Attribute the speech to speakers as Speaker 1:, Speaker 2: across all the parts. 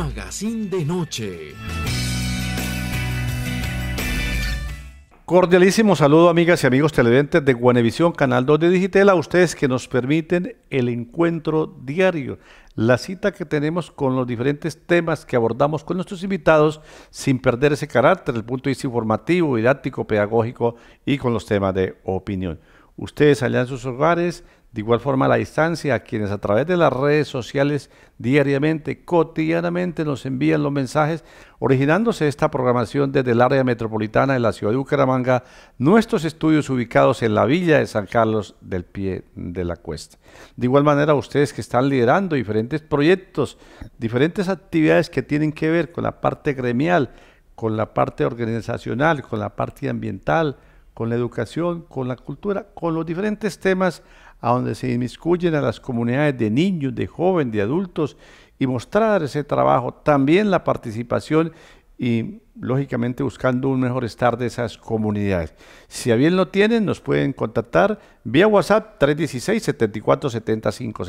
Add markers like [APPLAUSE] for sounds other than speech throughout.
Speaker 1: Magazine de Noche. Cordialísimo saludo amigas y amigos televidentes de Guanevisión, Canal 2 de Digitel, a ustedes que nos permiten el encuentro diario, la cita que tenemos con los diferentes temas que abordamos con nuestros invitados sin perder ese carácter, el punto de vista informativo, didáctico, pedagógico y con los temas de opinión. Ustedes allá en sus hogares de igual forma, la distancia a quienes a través de las redes sociales diariamente, cotidianamente nos envían los mensajes, originándose esta programación desde el área metropolitana de la ciudad de Bucaramanga, nuestros estudios ubicados en la villa de San Carlos del Pie de la Cuesta. De igual manera, ustedes que están liderando diferentes proyectos, diferentes actividades que tienen que ver con la parte gremial, con la parte organizacional, con la parte ambiental, con la educación, con la cultura, con los diferentes temas a donde se inmiscuyen a las comunidades de niños, de jóvenes, de adultos y mostrar ese trabajo, también la participación y lógicamente buscando un mejor estar de esas comunidades. Si a bien lo tienen, nos pueden contactar vía WhatsApp 316 74 75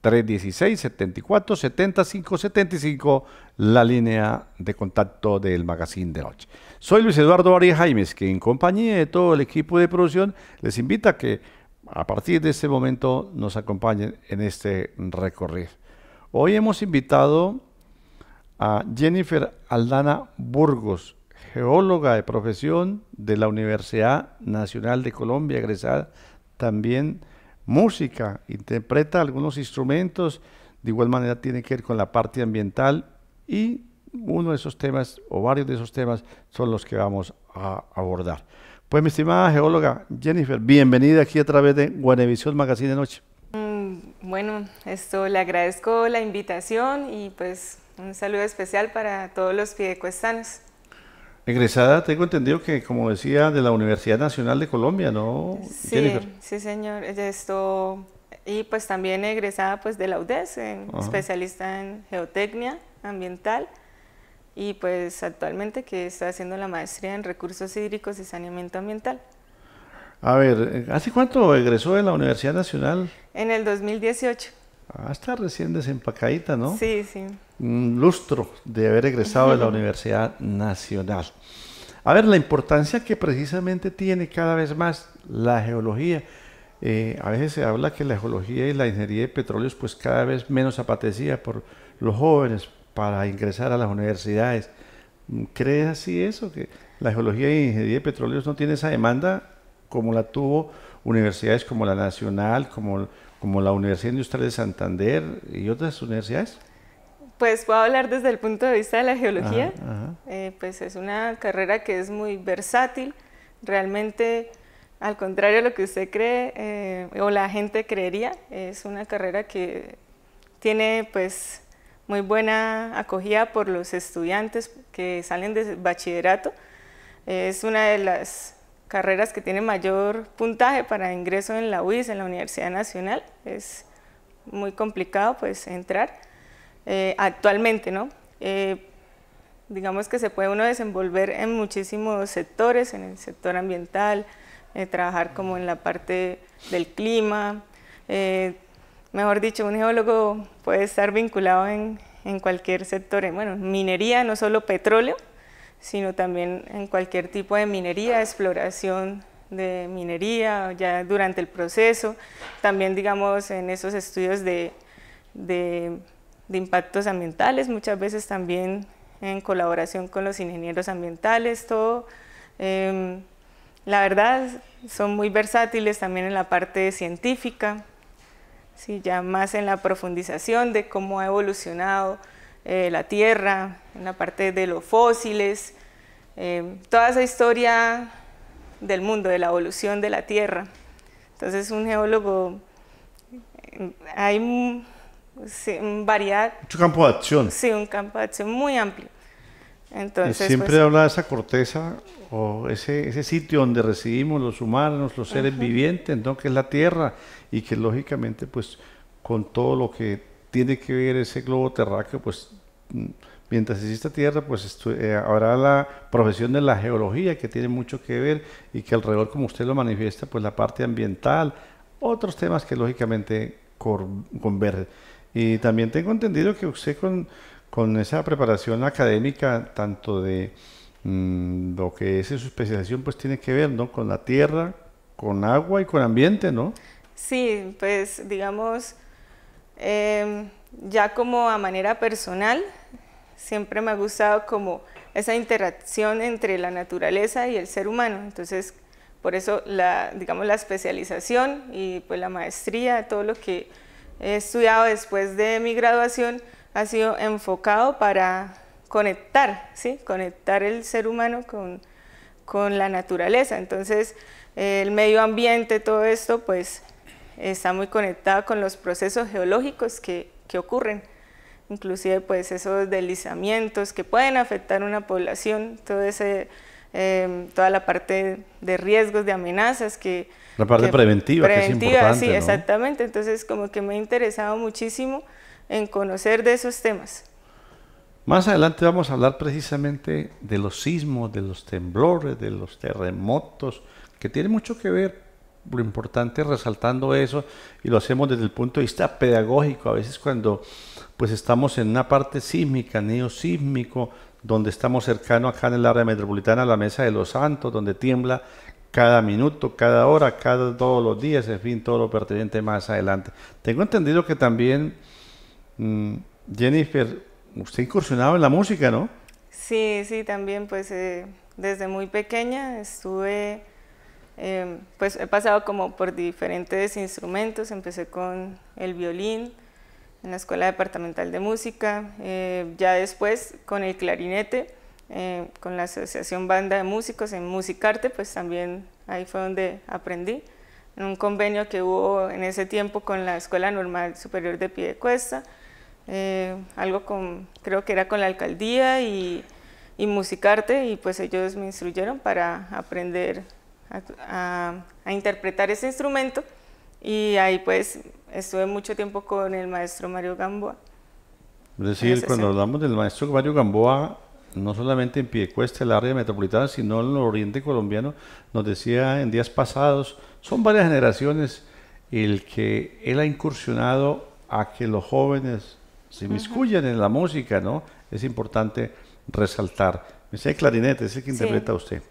Speaker 1: 316 74 75 la línea de contacto del Magazine de Noche. Soy Luis Eduardo Arias Jaimes, que en compañía de todo el equipo de producción les invita a que a partir de este momento nos acompañen en este recorrido. Hoy hemos invitado a Jennifer Aldana Burgos, geóloga de profesión de la Universidad Nacional de Colombia, egresada también música, interpreta algunos instrumentos, de igual manera tiene que ver con la parte ambiental y uno de esos temas o varios de esos temas son los que vamos a abordar. Pues mi estimada geóloga Jennifer, bienvenida aquí a través de Guanevisión Magazine de Noche.
Speaker 2: Mm, bueno, esto le agradezco la invitación y pues un saludo especial para todos los piedecuestanos.
Speaker 1: Egresada, tengo entendido que, como decía, de la Universidad Nacional de Colombia, ¿no? Sí, Jennifer?
Speaker 2: sí, señor. Esto, y pues también egresada pues, de la UDES, especialista en geotecnia ambiental y pues actualmente que está haciendo la maestría en recursos hídricos y saneamiento ambiental.
Speaker 1: A ver, eh, ¿hace cuánto egresó de la Universidad Nacional?
Speaker 2: En el 2018.
Speaker 1: Hasta ah, recién desempacadita, ¿no? Sí, sí. Un lustro de haber egresado de la [LAUGHS] Universidad Nacional. A ver, la importancia que precisamente tiene cada vez más la geología. Eh, a veces se habla que la geología y la ingeniería de petróleos pues cada vez menos apatecida por los jóvenes, para ingresar a las universidades. ¿Crees así eso? Que la geología y ingeniería de petróleos no tiene esa demanda como la tuvo universidades como la Nacional, como, como la Universidad Industrial de Santander y otras universidades?
Speaker 2: Pues puedo hablar desde el punto de vista de la geología. Eh, pues es una carrera que es muy versátil. Realmente, al contrario de lo que usted cree eh, o la gente creería, es una carrera que tiene pues muy buena acogida por los estudiantes que salen de bachillerato. Es una de las carreras que tiene mayor puntaje para ingreso en la UIS, en la Universidad Nacional. Es muy complicado pues entrar eh, actualmente, ¿no? Eh, digamos que se puede uno desenvolver en muchísimos sectores, en el sector ambiental, eh, trabajar como en la parte del clima, mejor dicho, un geólogo puede estar vinculado en, cualquier sector, bueno, minería, no solo petróleo, sino también en cualquier tipo de minería, exploración de minería, ya durante el proceso, también digamos en esos estudios de, impactos ambientales, muchas veces también en colaboración con los ingenieros ambientales, todo. Em, la verdad, son muy versátiles también en la parte científica. Sí, ya más en la profundización de cómo ha evolucionado eh, la Tierra, en la parte de los fósiles, eh, toda esa historia del mundo, de la evolución de la Tierra. Entonces un geólogo, eh, hay un, sí, variedad... Mucho campo de acción. Sí, un campo de acción muy amplio. Entonces, siempre pues, habla
Speaker 1: de esa corteza ese, ese sitio donde recibimos los humanos, los seres vivientes, que es la Tierra, y que lógicamente pues con todo lo que tiene que ver ese globo terráqueo, pues mm, mientras exista Tierra, pues eh, habrá la profesión de la geología que tiene mucho que ver y que alrededor, como usted lo manifiesta, pues la parte ambiental, otros temas que lógicamente convergen. Y también tengo entendido que usted con, con esa preparación académica, tanto de Mm, lo que es su especialización pues tiene que ver, ¿no? Con la tierra, con agua y con ambiente, ¿no?
Speaker 2: Sí, pues digamos, em, ya como a manera personal, siempre me ha gustado como esa interacción entre la naturaleza y el ser humano. Entonces, por eso, la, digamos, la especialización y pues la maestría, todo lo que he estudiado después de mi graduación ha sido enfocado para conectar, ¿sí? Conectar el ser humano con, con la naturaleza. Entonces, eh, el medio ambiente, todo esto, pues está muy conectado con los procesos geológicos que, que ocurren, inclusive pues esos deslizamientos que pueden afectar a una población, todo ese, em, toda la parte de riesgos, de amenazas que... La parte preventiva, que es importante, Sí, exactamente, entonces como que me ha interesado muchísimo en conocer de esos temas.
Speaker 1: Más adelante vamos a hablar precisamente de los sismos, de los temblores, de los terremotos, que tiene mucho que ver. Lo importante resaltando eso y lo hacemos desde el punto de vista pedagógico. A veces cuando pues estamos en una parte sísmica, neosísmico, donde estamos cercano acá en el área metropolitana a la Mesa de los Santos, donde tiembla cada minuto, cada hora, cada todos los días, en fin, todo lo pertinente más adelante. Tengo entendido que también, mm, Jennifer, usted incursionaba en la música, ¿no?
Speaker 2: Sí, sí, también pues eh, desde muy pequeña estuve, em, pues he pasado como por diferentes instrumentos, empecé con el violín en la Escuela Departamental de Música, eh, ya después con el clarinete, eh, con la Asociación Banda de Músicos en Musicarte, pues también ahí fue donde aprendí, en un convenio que hubo en ese tiempo con la Escuela Normal Superior de Piedecuesta, Cuesta eh, algo con, creo que era con la alcaldía y, musicarte, y pues ellos me instruyeron para aprender a, interpretar ese instrumento y ahí pues estuve mucho tiempo con el maestro Mario Gamboa.
Speaker 1: Es decir, cuando hablamos del maestro Mario Gamboa, no solamente en Piedecuesta, el área metropolitana, sino en el oriente colombiano, nos decía en días pasados, son varias generaciones el que él ha incursionado a que los jóvenes se me en la música, ¿no? Es importante resaltar. Me dice clarinete, es el que interpreta usted.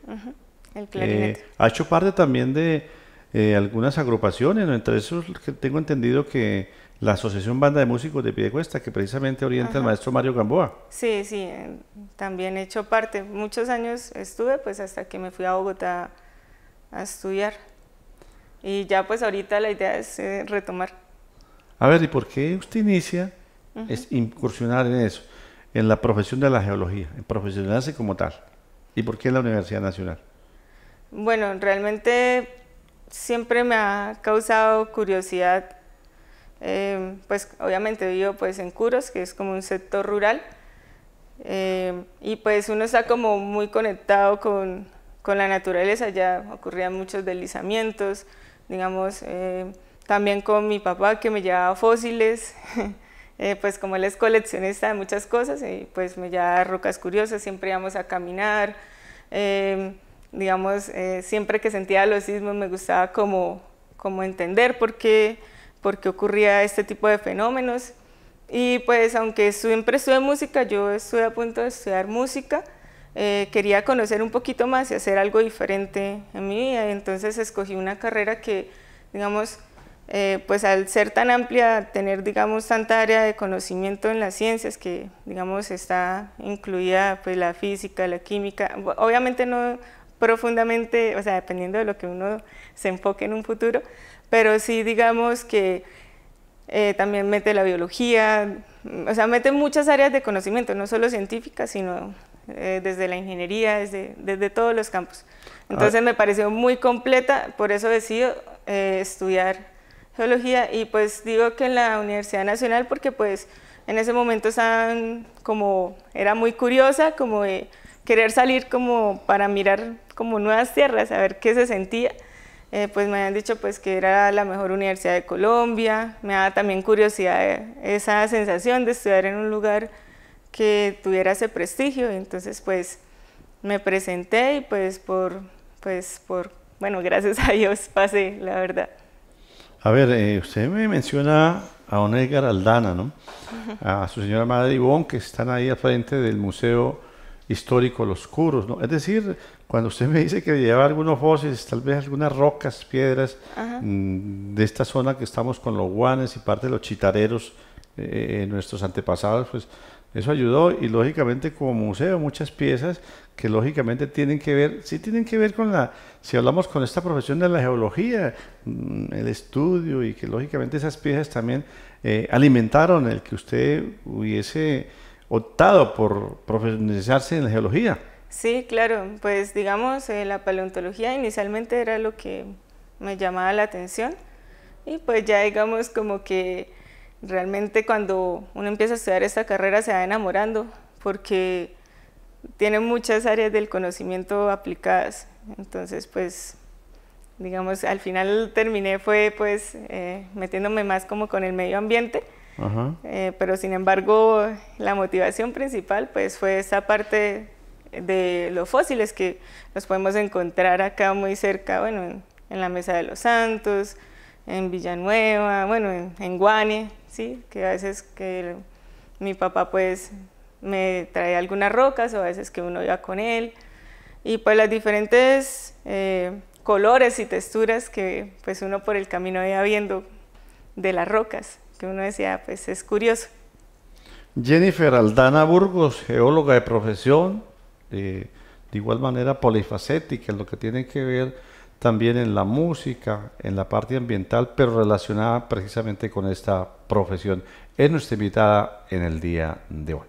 Speaker 1: El eh, clarinete. ha hecho parte también de eh, algunas agrupaciones, ¿no? entre esos que tengo entendido que la Asociación Banda de Músicos de Piedecuesta, que precisamente orienta al maestro Mario Gamboa.
Speaker 2: Sí, sí, eh, también he hecho parte. Muchos años estuve, pues hasta que me fui a Bogotá a estudiar. Y ya pues ahorita la idea es retomar.
Speaker 1: A ver, ¿y por qué usted inicia es incursionar en eso, en la profesión de la geología, en profesionalizarse como tal. ¿Y por qué en la Universidad Nacional?
Speaker 2: Bueno, realmente siempre me ha causado curiosidad, eh, pues obviamente vivo pues en Curos, que es como un sector rural, eh, y pues uno está como muy conectado con, la naturaleza, ya ocurrían muchos deslizamientos, digamos, eh, también con mi papá que me llevaba fósiles, [LAUGHS] Eh, pues como él es coleccionista de muchas cosas y eh, pues me lleva rocas curiosas, siempre íbamos a caminar, eh, digamos, siempre que sentía los sismos me gustaba como, como entender por qué, por ocurría este tipo de fenómenos. Y pues aunque siempre en música, yo estuve a punto de estudiar música, quería conocer un poquito más y hacer algo diferente en mi vida. Entonces escogí una carrera que, digamos, eh, pues al ser tan amplia, tener digamos tanta área de conocimiento en las ciencias que digamos está incluida pues la física, la química, obviamente no profundamente, o sea, dependiendo de lo que uno se enfoque en un futuro, pero sí digamos que eh, también mete la biología, mm, o sea, mete muchas áreas de conocimiento, no solo científicas, sino eh, desde la ingeniería, desde, desde todos los campos. Ah. Entonces me pareció muy completa, por eso decido estudiar geología y pues digo que en la Universidad Nacional porque pues en ese momento como, era muy curiosa, como querer salir como para mirar como nuevas tierras, a ver qué se sentía. Eh, pues me habían dicho pues que era la mejor universidad de Colombia, me daba también curiosidad esa sensación de estudiar en un lugar que tuviera ese prestigio, entonces pues me presenté y pues por, pues por, bueno, [LAUGHS] gracias a Dios pasé, la verdad.
Speaker 1: A ver, eh, usted me menciona a Onegar Aldana, ¿no? A su señora madre Ivón, que están ahí al frente del Museo Histórico Los Curos, ¿no? Es decir, cuando usted me dice que lleva algunos fósiles, tal vez algunas rocas, piedras mm, de esta zona que estamos con los guanes y parte de los chitareros, eh, eh, nuestros antepasados, pues eso ayudó y lógicamente como museo muchas piezas que lógicamente tienen que ver, sí tienen que ver con la, si hablamos con esta profesión de la geología, mm, el estudio y que lógicamente esas piezas también eh, alimentaron el que usted hubiese optado por profesionalizarse en la geología.
Speaker 2: Sí, claro, pues digamos, eh, la paleontología inicialmente era lo que me llamaba la atención y pues ya digamos como que Realmente cuando uno empieza a estudiar esta carrera se va enamorando porque tiene muchas áreas del conocimiento aplicadas. Entonces, pues, digamos, al final terminé fue pues eh, metiéndome más como con el medio ambiente. Eh, pero sin embargo, la motivación principal pues fue esa parte de los fósiles que los podemos encontrar acá muy cerca, bueno, en, la Mesa de los Santos, en Villanueva, bueno, en, en Guane, ¿sí? Que a veces que mi papá pues me traía algunas rocas o a veces que uno iba con él. Y pues las diferentes eh, colores y texturas que pues uno por el camino iba viendo de las rocas, que uno decía pues es curioso.
Speaker 1: Jennifer Aldana Burgos, geóloga de profesión, de igual manera polifacética, lo que tiene que ver también en la música, en la parte ambiental, pero relacionada precisamente con esta profesión. Es nuestra invitada en el día de hoy.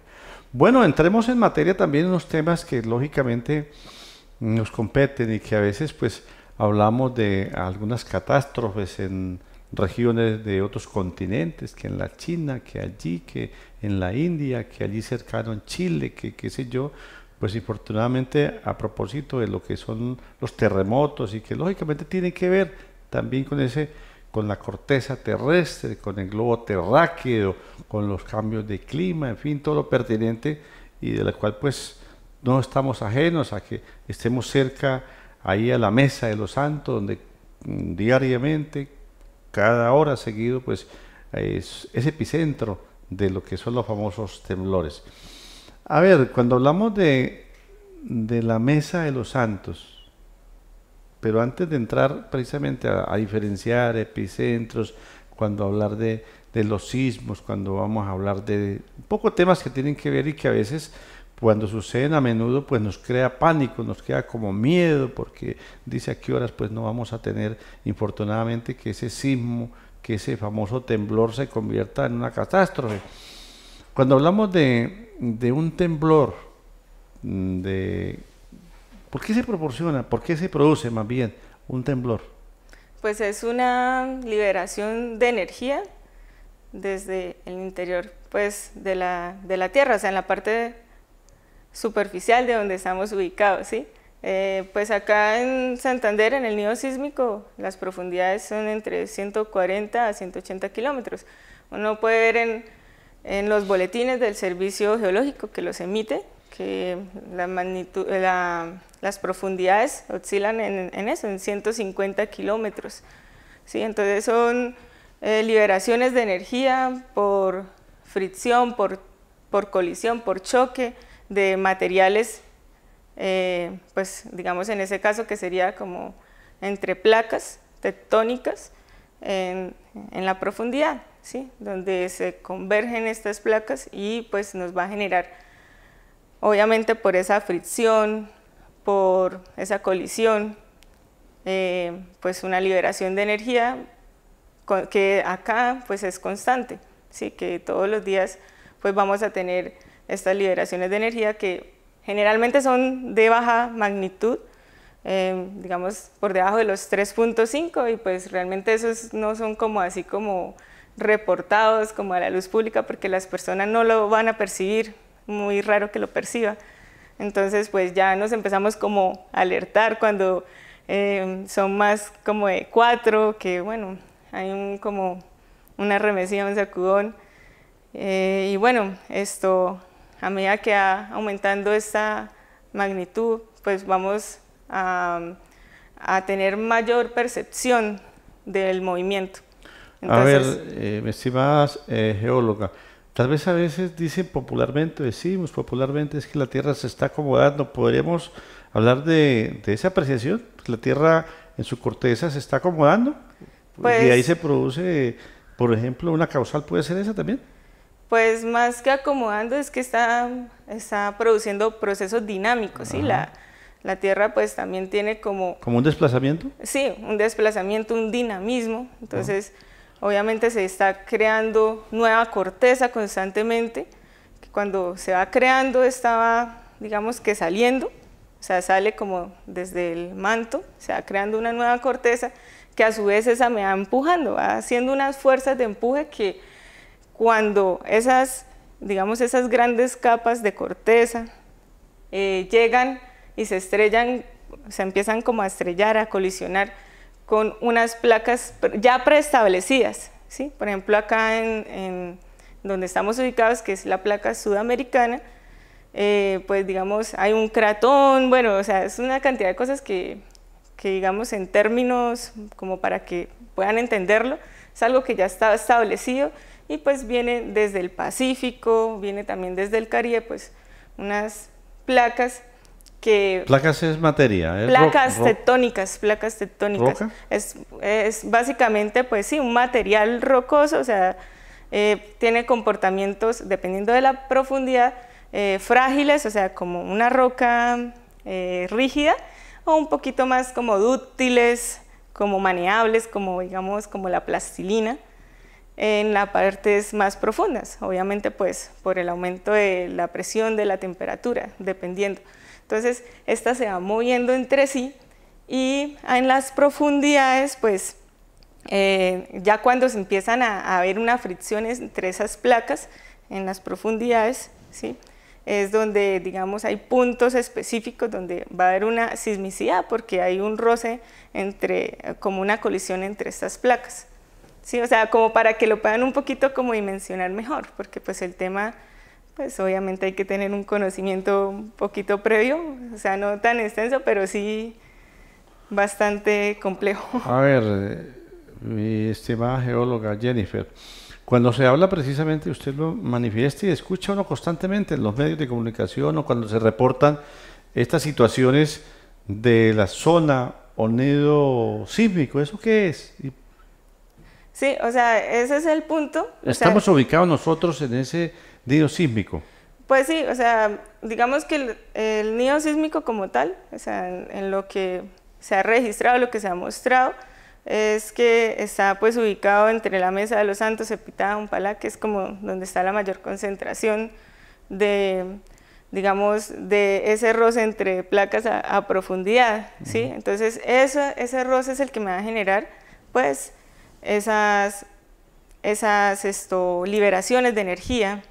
Speaker 1: Bueno, entremos en materia también en los temas que lógicamente nos competen y que a veces pues hablamos de algunas catástrofes en regiones de otros continentes, que en la China, que allí, que en la India, que allí cercano en Chile, que qué sé yo, pues infortunadamente a propósito de lo que son los terremotos y que lógicamente tienen que ver también con ese con la corteza terrestre, con el globo terráqueo, con los cambios de clima, en fin, todo lo pertinente y de la cual pues no estamos ajenos a que estemos cerca ahí a la mesa de los santos donde mm, diariamente, cada hora seguido, pues es epicentro de lo que son los famosos temblores. A ver, cuando hablamos de, de la mesa de los santos, pero antes de entrar precisamente a, diferenciar epicentros, cuando hablar de, de, los sismos, cuando vamos a hablar de un poco temas que tienen que ver y que a veces cuando suceden a menudo pues nos crea pánico, nos queda como miedo porque dice a qué horas pues no vamos a tener infortunadamente que ese sismo, que ese famoso temblor se convierta en una catástrofe. Cuando hablamos de, de un temblor, mm, de, ¿por qué se proporciona, por qué se produce más bien un temblor?
Speaker 2: Pues es una liberación de energía desde el interior pues, de, la, Tierra, o sea, en la parte superficial de donde estamos ubicados. ¿sí? Eh, pues acá en Santander, en el nido sísmico, las profundidades son entre 140 a 180 kilómetros. Uno puede ver en en los boletines del Servicio Geológico que los emite, que las profundidades oscilan en, en eso, en 150 kilómetros. ¿sí? Entonces son eh, liberaciones de energía por fricción, por, por colisión, por choque de materiales, eh, pues digamos en ese caso que sería como entre placas tectónicas en, en la profundidad donde se convergen estas placas y pues nos va a generar, obviamente por esa fricción, por esa colisión, eh, pues una liberación de energía que acá pues es constante, ¿sí? que todos los días pues vamos a tener estas liberaciones de energía que generalmente son de baja magnitud, em, digamos por debajo de los 3.5 y pues realmente esos no son como así como reportados como a la luz pública porque las personas no lo van a percibir, muy raro que lo perciba. Entonces pues ya nos empezamos como a alertar cuando em, son más como de cuatro, que bueno, hay un, como una remesía, un sacudón. Eh, y bueno, esto a medida que va aumentando esta magnitud, pues vamos a, a tener mayor percepción del movimiento a ver,
Speaker 1: eh, me eh, geóloga, tal vez a veces dicen popularmente, decimos popularmente, es que la Tierra se está acomodando. ¿Podríamos hablar de, esa apreciación? Pues, ¿La Tierra en su corteza se está acomodando? y ahí pues se produce, por ejemplo, una causal, ¿puede ser esa también?
Speaker 2: Pues más que acomodando es que está, está produciendo procesos dinámicos, ¿sí? La, Tierra pues también tiene como...
Speaker 1: ¿Como un desplazamiento?
Speaker 2: Sí, un desplazamiento, un dinamismo. Entonces, Obviamente se está creando nueva corteza constantemente, que cuando se va creando estaba, digamos que saliendo, o sea, sale como desde el manto, se va creando una nueva corteza que a su vez esa me va empujando, va haciendo unas fuerzas de empuje que cuando esas, digamos, esas grandes capas de corteza eh, llegan y se estrellan, se empiezan como a estrellar, a colisionar, con unas placas ya preestablecidas. ¿sí? Por ejemplo, acá en, donde estamos ubicados, que es la placa sudamericana, eh, pues digamos, hay un cratón, bueno, o sea, es una cantidad de cosas que, que, digamos en términos como para que puedan entenderlo, es algo que ya está establecido y pues viene desde el Pacífico, viene también desde el Caribe, pues unas placas Placas es materia. ¿eh? placas tectónicas, placas tectónicas. Es, básicamente, pues sí, un material rocoso, o sea, eh, tiene comportamientos, dependiendo de la profundidad, eh, frágiles, o sea, como una roca rígida, o un poquito más como dúctiles, como maneables, como digamos, como la plastilina en las partes más profundas, obviamente pues por el aumento de la presión, de la temperatura, dependiendo. Entonces, esta se va moviendo entre sí y en las profundidades, pues, eh, ya cuando se empiezan a, a, haber una fricción entre esas placas, en las profundidades, ¿sí? es donde, digamos, hay puntos específicos donde va a haber una sismicidad porque hay un roce entre, como una colisión entre estas placas. ¿sí? O sea, como para que lo puedan un poquito como dimensionar mejor, porque pues el tema pues obviamente hay que tener un conocimiento un poquito previo, o sea, no tan extenso, pero sí bastante complejo. [LAUGHS] A
Speaker 1: ver, mi estimada geóloga Jennifer, cuando se habla precisamente, usted lo manifiesta y escucha uno constantemente en los medios de comunicación o cuando se reportan estas situaciones de la zona o nido sísmico, ¿eso qué es?
Speaker 2: sí, o sea, ese es el punto. Estamos
Speaker 1: ubicados nosotros en ese Nido sísmico.
Speaker 2: Pues sí, o sea, digamos que el, nido sísmico como tal, o sea, en, lo que se ha registrado, lo que se ha mostrado, es que está pues ubicado entre la Mesa de los Santos, un Umpalá, que es como donde está la mayor concentración de, digamos, de ese roce entre placas a, profundidad, ¿sí? Entonces, ese roce es el que me va a generar, pues, esas, esas liberaciones de energía,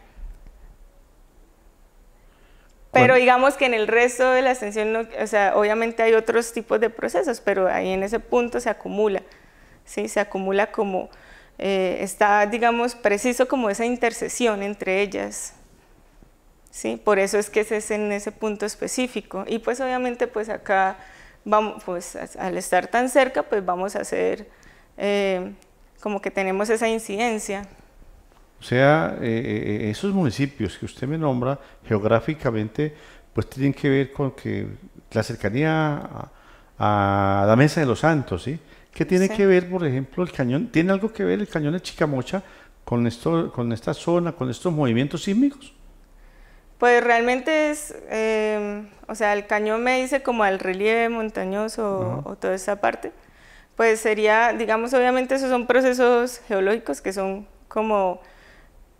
Speaker 2: pero digamos que en el resto de la extensión, o sea, obviamente hay otros tipos de procesos, pero ahí en ese punto se acumula, ¿sí? Se acumula como, eh, está, digamos, preciso como esa intercesión entre ellas, ¿sí? Por eso es que es en ese punto específico. Y pues obviamente pues acá, vamos, pues, al estar tan cerca, pues vamos a hacer, eh, como que tenemos esa incidencia.
Speaker 1: O sea, eh, eh, eh, esos municipios que usted me nombra geográficamente, pues tienen que ver con que la cercanía a, la Mesa de los Santos, ¿sí? ¿Qué tiene que ver, por ejemplo, el cañón? ¿Tiene algo que ver el cañón de Chicamocha con, esta zona, con estos movimientos sísmicos?
Speaker 2: Pues realmente es, em, o sea, el cañón me dice como al relieve montañoso o, toda esa parte. Pues sería, digamos, obviamente esos son procesos geológicos que son como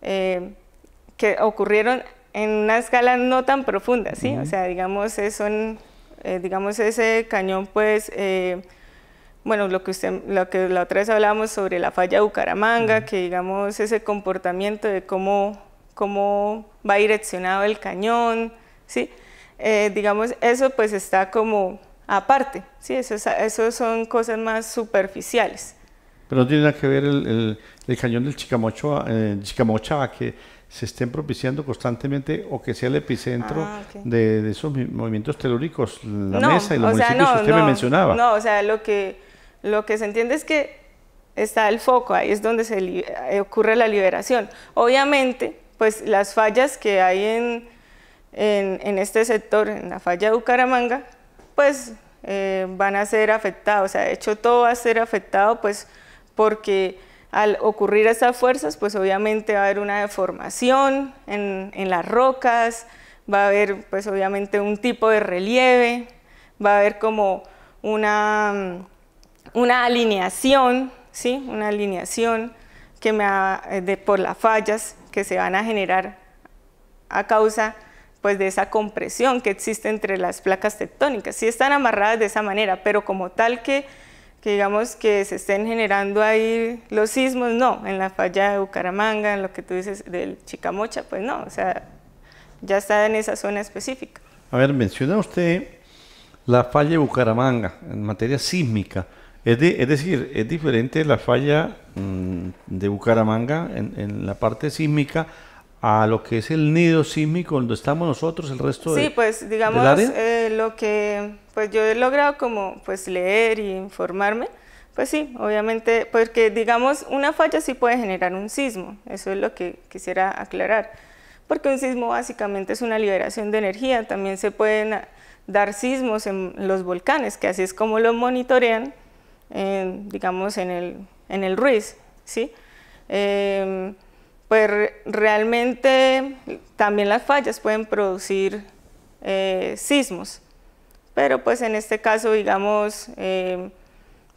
Speaker 2: eh, que ocurrieron en una escala no tan profunda, ¿sí? O sea, digamos, eh, digamos, ese cañón, pues, eh, bueno, lo que, usted, lo que la otra vez hablábamos sobre la falla de Bucaramanga, que digamos, ese comportamiento de cómo, cómo va direccionado el cañón, ¿sí? digamos, eso pues está como aparte, ¿sí? eso son cosas más superficiales.
Speaker 1: Pero no tiene nada que ver el, cañón del Chicamocho, eh, Chicamocha a que se estén propiciando constantemente o que sea el epicentro ah, de, esos movimientos telúricos, la mesa y los municipios que usted me mencionaba. No,
Speaker 2: o sea, lo que, lo que se entiende es que está el foco, ahí es donde se eh, ocurre la liberación. Obviamente, pues las fallas que hay en, en, este sector, en la falla de Bucaramanga, pues eh, van a ser afectadas, o sea, de hecho todo va a ser afectado, pues porque al ocurrir esas fuerzas, pues obviamente va a haber una deformación en, las rocas, va a haber pues obviamente un tipo de relieve, va a haber como una, alineación, ¿sí? Una alineación que me eh, por las fallas que se van a generar a causa pues, de esa compresión que existe entre las placas tectónicas. Sí están amarradas de esa manera, pero como tal que que digamos que se estén generando ahí los sismos, no, en la falla de Bucaramanga, en lo que tú dices del Chicamocha, pues no, o sea, ya está en esa zona específica.
Speaker 1: A ver, menciona usted la falla de Bucaramanga en materia sísmica. Es, es decir, es diferente la falla mm, de Bucaramanga en, en la parte sísmica a lo que es el nido sísmico donde estamos nosotros, el resto sí, pues, digamos, eh,
Speaker 2: lo que pues yo he logrado como pues leer y informarme, pues sí, obviamente, porque digamos una falla sí puede generar un sismo, eso es lo que quisiera aclarar, porque un sismo básicamente es una liberación de energía, también se pueden dar sismos en los volcanes, que así es como lo monitorean, digamos, en el, en el Ruiz, ¿sí? Em, pues realmente también las fallas pueden producir eh, sismos, pero pues en este caso, digamos, eh,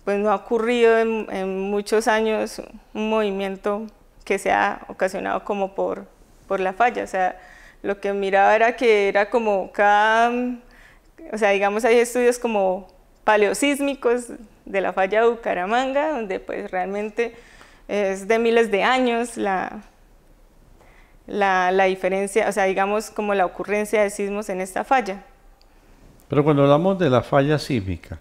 Speaker 2: pues no ha ocurrido en, muchos años un movimiento que sea ocasionado como por, por la falla, o sea, lo que miraba era que era como cada, o sea, digamos, hay estudios como paleosísmicos de la falla de Bucaramanga, donde pues realmente es de miles de años la, la, diferencia, o sea, digamos como la ocurrencia de sismos en esta falla.
Speaker 1: Pero cuando hablamos de la falla sísmica,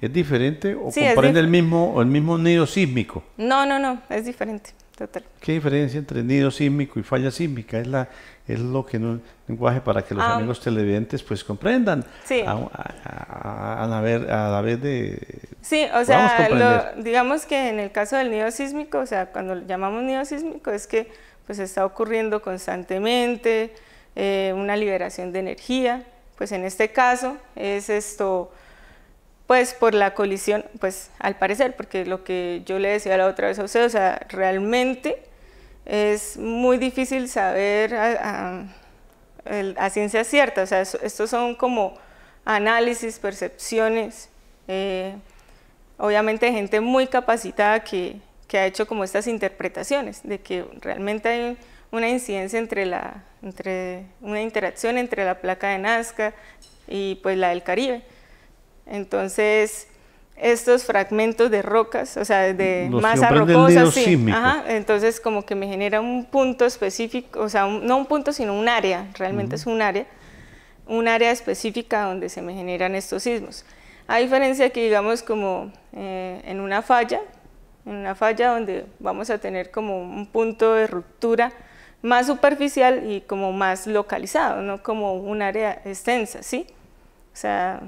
Speaker 1: ¿es diferente o comprende el, mismo, el mismo nido sísmico?
Speaker 2: No, no, no, es diferente. Total.
Speaker 1: ¿Qué diferencia entre nido sísmico y falla sísmica? Es, la, es lo que en un lenguaje para que los ah. amigos televidentes pues comprendan sí. a, a, la vez, de... Sí, o sea,
Speaker 2: digamos que en el caso del nido sísmico, o sea, cuando lo llamamos nido sísmico es que pues está ocurriendo constantemente, eh, una liberación de energía, pues en este caso es esto, pues por la colisión, pues al parecer, porque lo que yo le decía la otra vez a usted, o sea, realmente es muy difícil saber a, ciencia cierta, o sea, estos son como análisis, percepciones, eh, obviamente gente muy capacitada que, que ha hecho como estas interpretaciones de que realmente hay una incidencia entre la, entre una interacción entre la placa de Nazca y pues la del Caribe. Entonces, estos fragmentos de rocas, o sea, de más masa rocosa, sí, entonces como que me genera un punto específico, o sea, no un punto, sino un área, realmente es un área, un área específica donde se me generan estos sismos. A diferencia que digamos como eh, en una falla, en una falla donde vamos a tener como un punto de ruptura más superficial y como más localizado, no como un área extensa, ¿sí? O sea...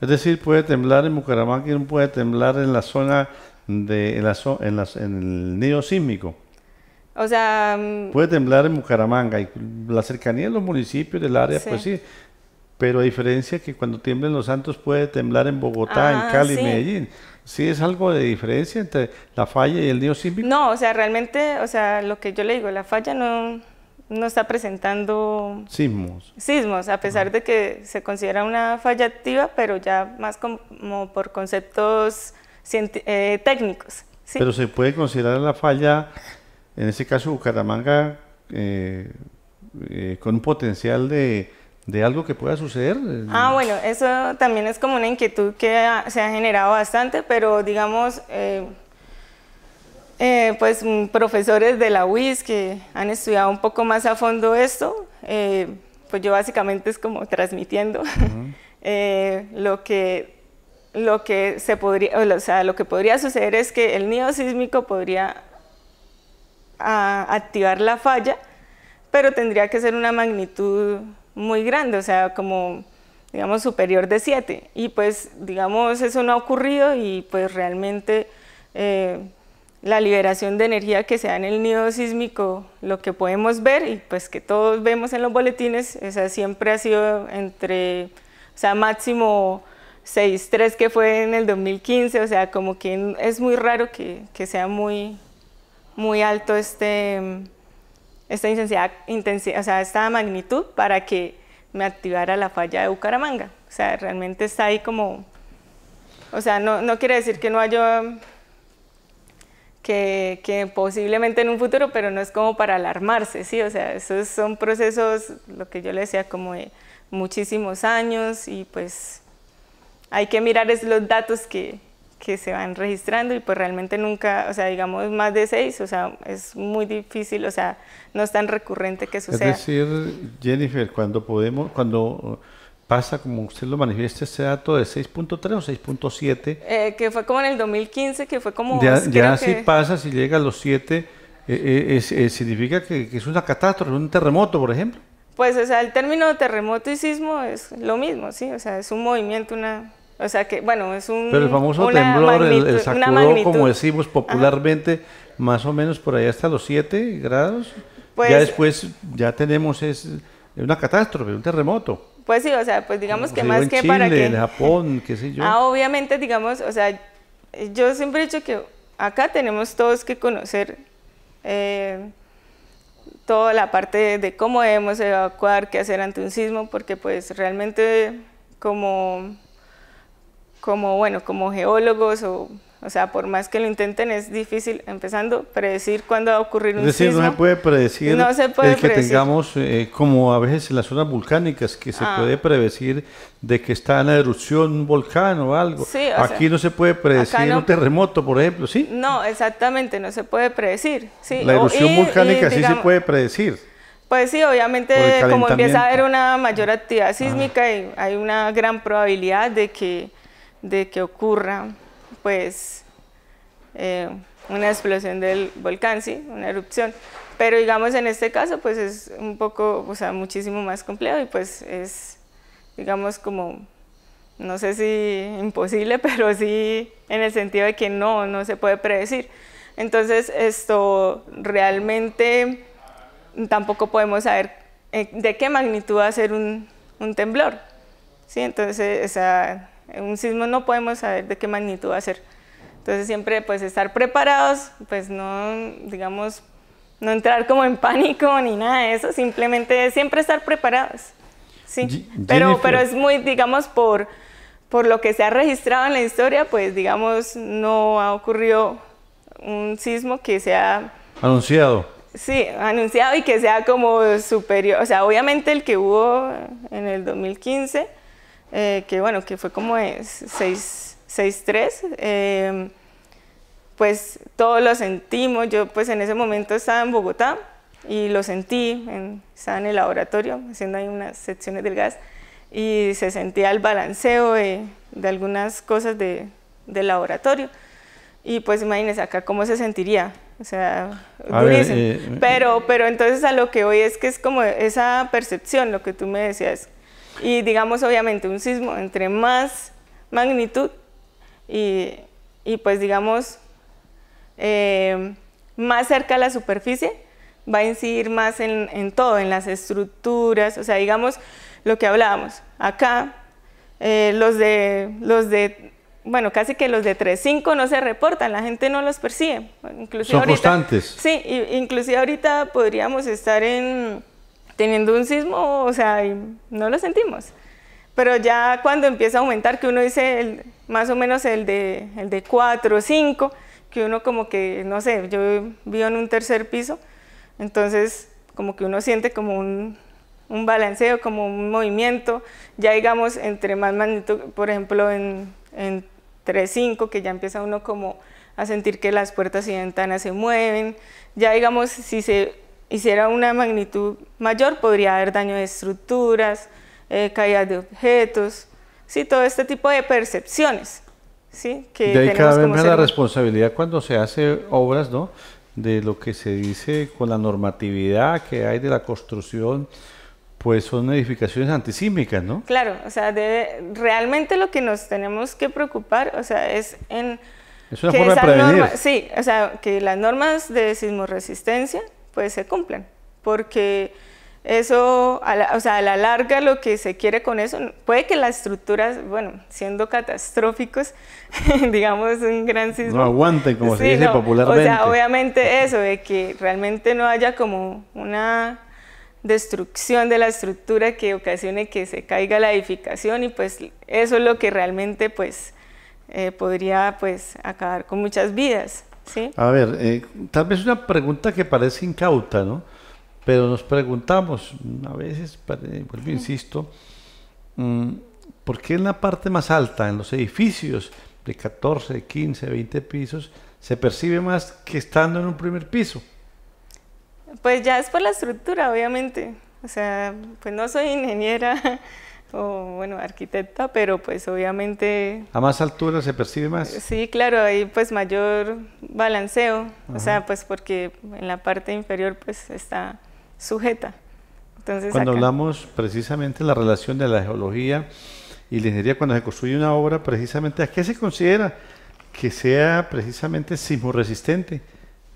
Speaker 1: Es decir, puede temblar en Bucaramanga y no puede temblar en la zona de en, en, el nido sísmico.
Speaker 2: O sea...
Speaker 1: Puede temblar en Bucaramanga y la cercanía de los municipios del área, pues sí. Pero a diferencia que cuando tiemblen los santos puede temblar en Bogotá, en ah, Cali, sí. Medellín sí es algo de diferencia entre la falla y el dios sísmico?
Speaker 2: No, o sea, realmente, o sea, lo que yo le digo, la falla no, no está presentando
Speaker 1: sismos.
Speaker 2: Sismos, a pesar de que se considera una falla activa, pero ya más como, por conceptos eh, técnicos. Pero se
Speaker 1: puede considerar la falla, en este caso Bucaramanga, eh, eh, con un potencial de de algo que pueda suceder. Ah,
Speaker 2: bueno, eso también es como una inquietud que se ha generado bastante, pero digamos, eh, eh, pues mm, profesores de la UIS que han estudiado un poco más a fondo esto, eh, pues yo básicamente es como transmitiendo [LAUGHS] lo que lo que se podría, sea, lo que podría suceder es que el nido sísmico podría ah, activar la falla, pero tendría que ser una magnitud muy grande, o sea, como digamos superior de 7 y pues digamos eso no ha ocurrido y pues realmente eh, la liberación de energía que se da en el nido sísmico, lo que podemos ver y pues que todos vemos en los boletines, o siempre ha sido entre, o sea, máximo 6.3 que fue en el 2015, o sea, como que es muy raro que, que sea muy, muy alto este esta intensidad, o sea, esta magnitud para que me activara la falla de Bucaramanga. O sea, realmente está ahí como... O sea, no, no quiere decir que no haya... Que, que, posiblemente en un futuro, pero no es como para alarmarse, ¿sí? O sea, esos son procesos, lo que yo le decía, como de muchísimos años y pues hay que mirar es los datos que, que se van registrando y pues realmente nunca, o sea, digamos más de seis, o sea, es muy difícil, o sea, no es tan recurrente que suceda. Es
Speaker 1: decir, Jennifer, cuando podemos, cuando pasa, como usted lo manifiesta, ese dato de 6.3 o 6.7.
Speaker 2: Eh, que fue como en el 2015, que fue como... Ya, ya si
Speaker 1: pasa, si llega a los 7, eh, eh, significa que es una catástrofe, un terremoto, por ejemplo.
Speaker 2: Pues, o sea, el término terremoto y sismo es lo mismo, ¿sí? O sea, es un movimiento, una o sea que, bueno, es un. Pero el famoso temblor, el, como
Speaker 1: decimos popularmente, más o menos por allá hasta los 7 grados. Pues, ya después, ya tenemos es, una catástrofe, un terremoto.
Speaker 2: Pues sí, o sea, pues digamos que más que para que. En
Speaker 1: Japón, qué sé yo. Ah,
Speaker 2: obviamente, digamos, o sea, yo siempre he dicho que acá tenemos todos que conocer. Eh, toda la parte de cómo debemos evacuar, qué hacer ante un sismo, porque pues realmente como como, bueno, como geólogos o o sea, por más que lo intenten, es difícil, empezando, predecir cuándo va a ocurrir un sismo. Es decir, no se puede predecir que tengamos,
Speaker 1: eh, como a veces en las zonas volcánicas que se ah. puede predecir de que está en la erupción un volcán o algo. Aquí no se puede predecir un terremoto, por ejemplo, ¿sí?
Speaker 2: No, exactamente, no se puede predecir. La erupción volcánica sí se puede predecir. Pues sí, obviamente, como empieza a haber una mayor actividad sísmica, y hay una gran probabilidad de que de que ocurra pues eh, una explosión del volcán, sí, una erupción. Pero digamos en este caso pues es un poco, o sea, muchísimo más complejo y pues es digamos como, no sé si imposible, [LAUGHS] pero sí en el sentido de que no, no se puede predecir. Entonces esto realmente tampoco podemos saber eh, de qué magnitud va a ser un, temblor. ¿sí? Entonces esa un sismo no podemos saber de qué magnitud va a ser. Entonces siempre pues estar preparados, pues no, digamos, no entrar como en pánico ni nada de eso, simplemente siempre estar preparados. Sí, pero, pero es muy, digamos, por, por lo que se ha registrado en la historia, pues digamos, no ha ocurrido un sismo que sea...
Speaker 1: Anunciado.
Speaker 2: Sí, anunciado y que sea como superior. O sea, obviamente el que hubo en el 2015 eh, que bueno, que fue como 6-3, em, pues todos lo sentimos, yo pues en ese momento estaba en Bogotá y lo sentí, estaba en el laboratorio haciendo ahí unas secciones del gas y se sentía el balanceo de, de algunas cosas de, del laboratorio. Y pues imagínense acá cómo se sentiría, o sea, eh, pero, pero entonces a lo que hoy es que es como esa percepción, lo que tú me decías, y digamos, obviamente, un sismo entre más magnitud y, pues digamos, em, más cerca a la superficie, va a incidir más en, todo, en las estructuras, o sea, digamos, lo que hablábamos, acá, eh, los, de, los de bueno, casi que los de 3.5 no se reportan, la gente no los percibe. Son constantes. Sí, inclusive ahorita podríamos estar en, teniendo un sismo, o sea, no lo sentimos. Pero ya cuando empieza a aumentar, que uno dice más o menos el de, el de 4 o 5, que uno como que, no sé, yo vivo en un tercer piso, entonces como que uno siente como un, un balanceo, como un movimiento, ya digamos, entre más magnitud, por ejemplo, en, en 3-5, que ya empieza uno como a sentir que las puertas y ventanas se mueven, ya digamos, si se hiciera una magnitud mayor, podría haber daño de estructuras, eh, caídas de objetos, sí, todo este tipo de percepciones. ¿sí? Que cada vez más la
Speaker 1: responsabilidad cuando se hace obras, ¿no? De lo que se dice con la normatividad que hay de la construcción, pues son edificaciones antisísmicas, ¿no?
Speaker 2: Claro, o sea, realmente lo que nos tenemos que preocupar, o sea, es en... Es una que sí, o sea, que las normas de sismoresistencia pues se cumplan, porque eso, o sea, a la larga lo que se quiere con eso, puede que las estructuras, bueno, siendo catastróficos, [LAUGHS] digamos un gran sismo. No aguanten, como se dice popularmente. O sea, obviamente eso, de que realmente no haya como una destrucción de la estructura que ocasione que se caiga la edificación y pues eso es lo que realmente pues eh, podría pues acabar con muchas vidas.
Speaker 1: A ver, eh, tal vez una pregunta que parece incauta, ¿no? Pero nos preguntamos, mm, a veces, insisto, mm, ¿por qué en la parte más alta, en los edificios de 14, 15, 20 pisos, se percibe más que estando en un primer piso?
Speaker 2: Pues ya es por la estructura, obviamente. O sea, pues no soy ingeniera, o bueno, arquitecta, pero pues obviamente... A más altura se percibe más. Sí, claro, hay pues mayor balanceo, o sea, pues porque en la parte inferior pues está sujeta. Entonces, cuando hablamos
Speaker 1: precisamente de la relación de la geología y la ingeniería, cuando se construye una obra, precisamente, ¿a qué se considera? Que sea precisamente sismo resistente,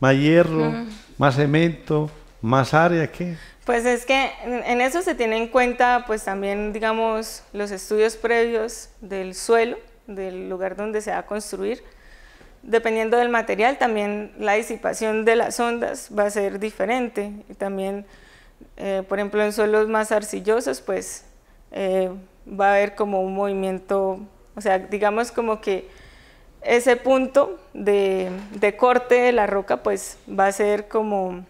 Speaker 1: más hierro, mm. más cemento, más área, ¿qué?
Speaker 2: Pues es que en eso se tiene en cuenta pues también digamos los estudios previos del suelo, del lugar donde se va a construir. Dependiendo del material también la disipación de las ondas va a ser diferente. Y también, eh, por ejemplo, en suelos más arcillosos pues eh, va a haber como un movimiento, o sea, digamos como que ese punto de, de corte de la roca pues va a ser como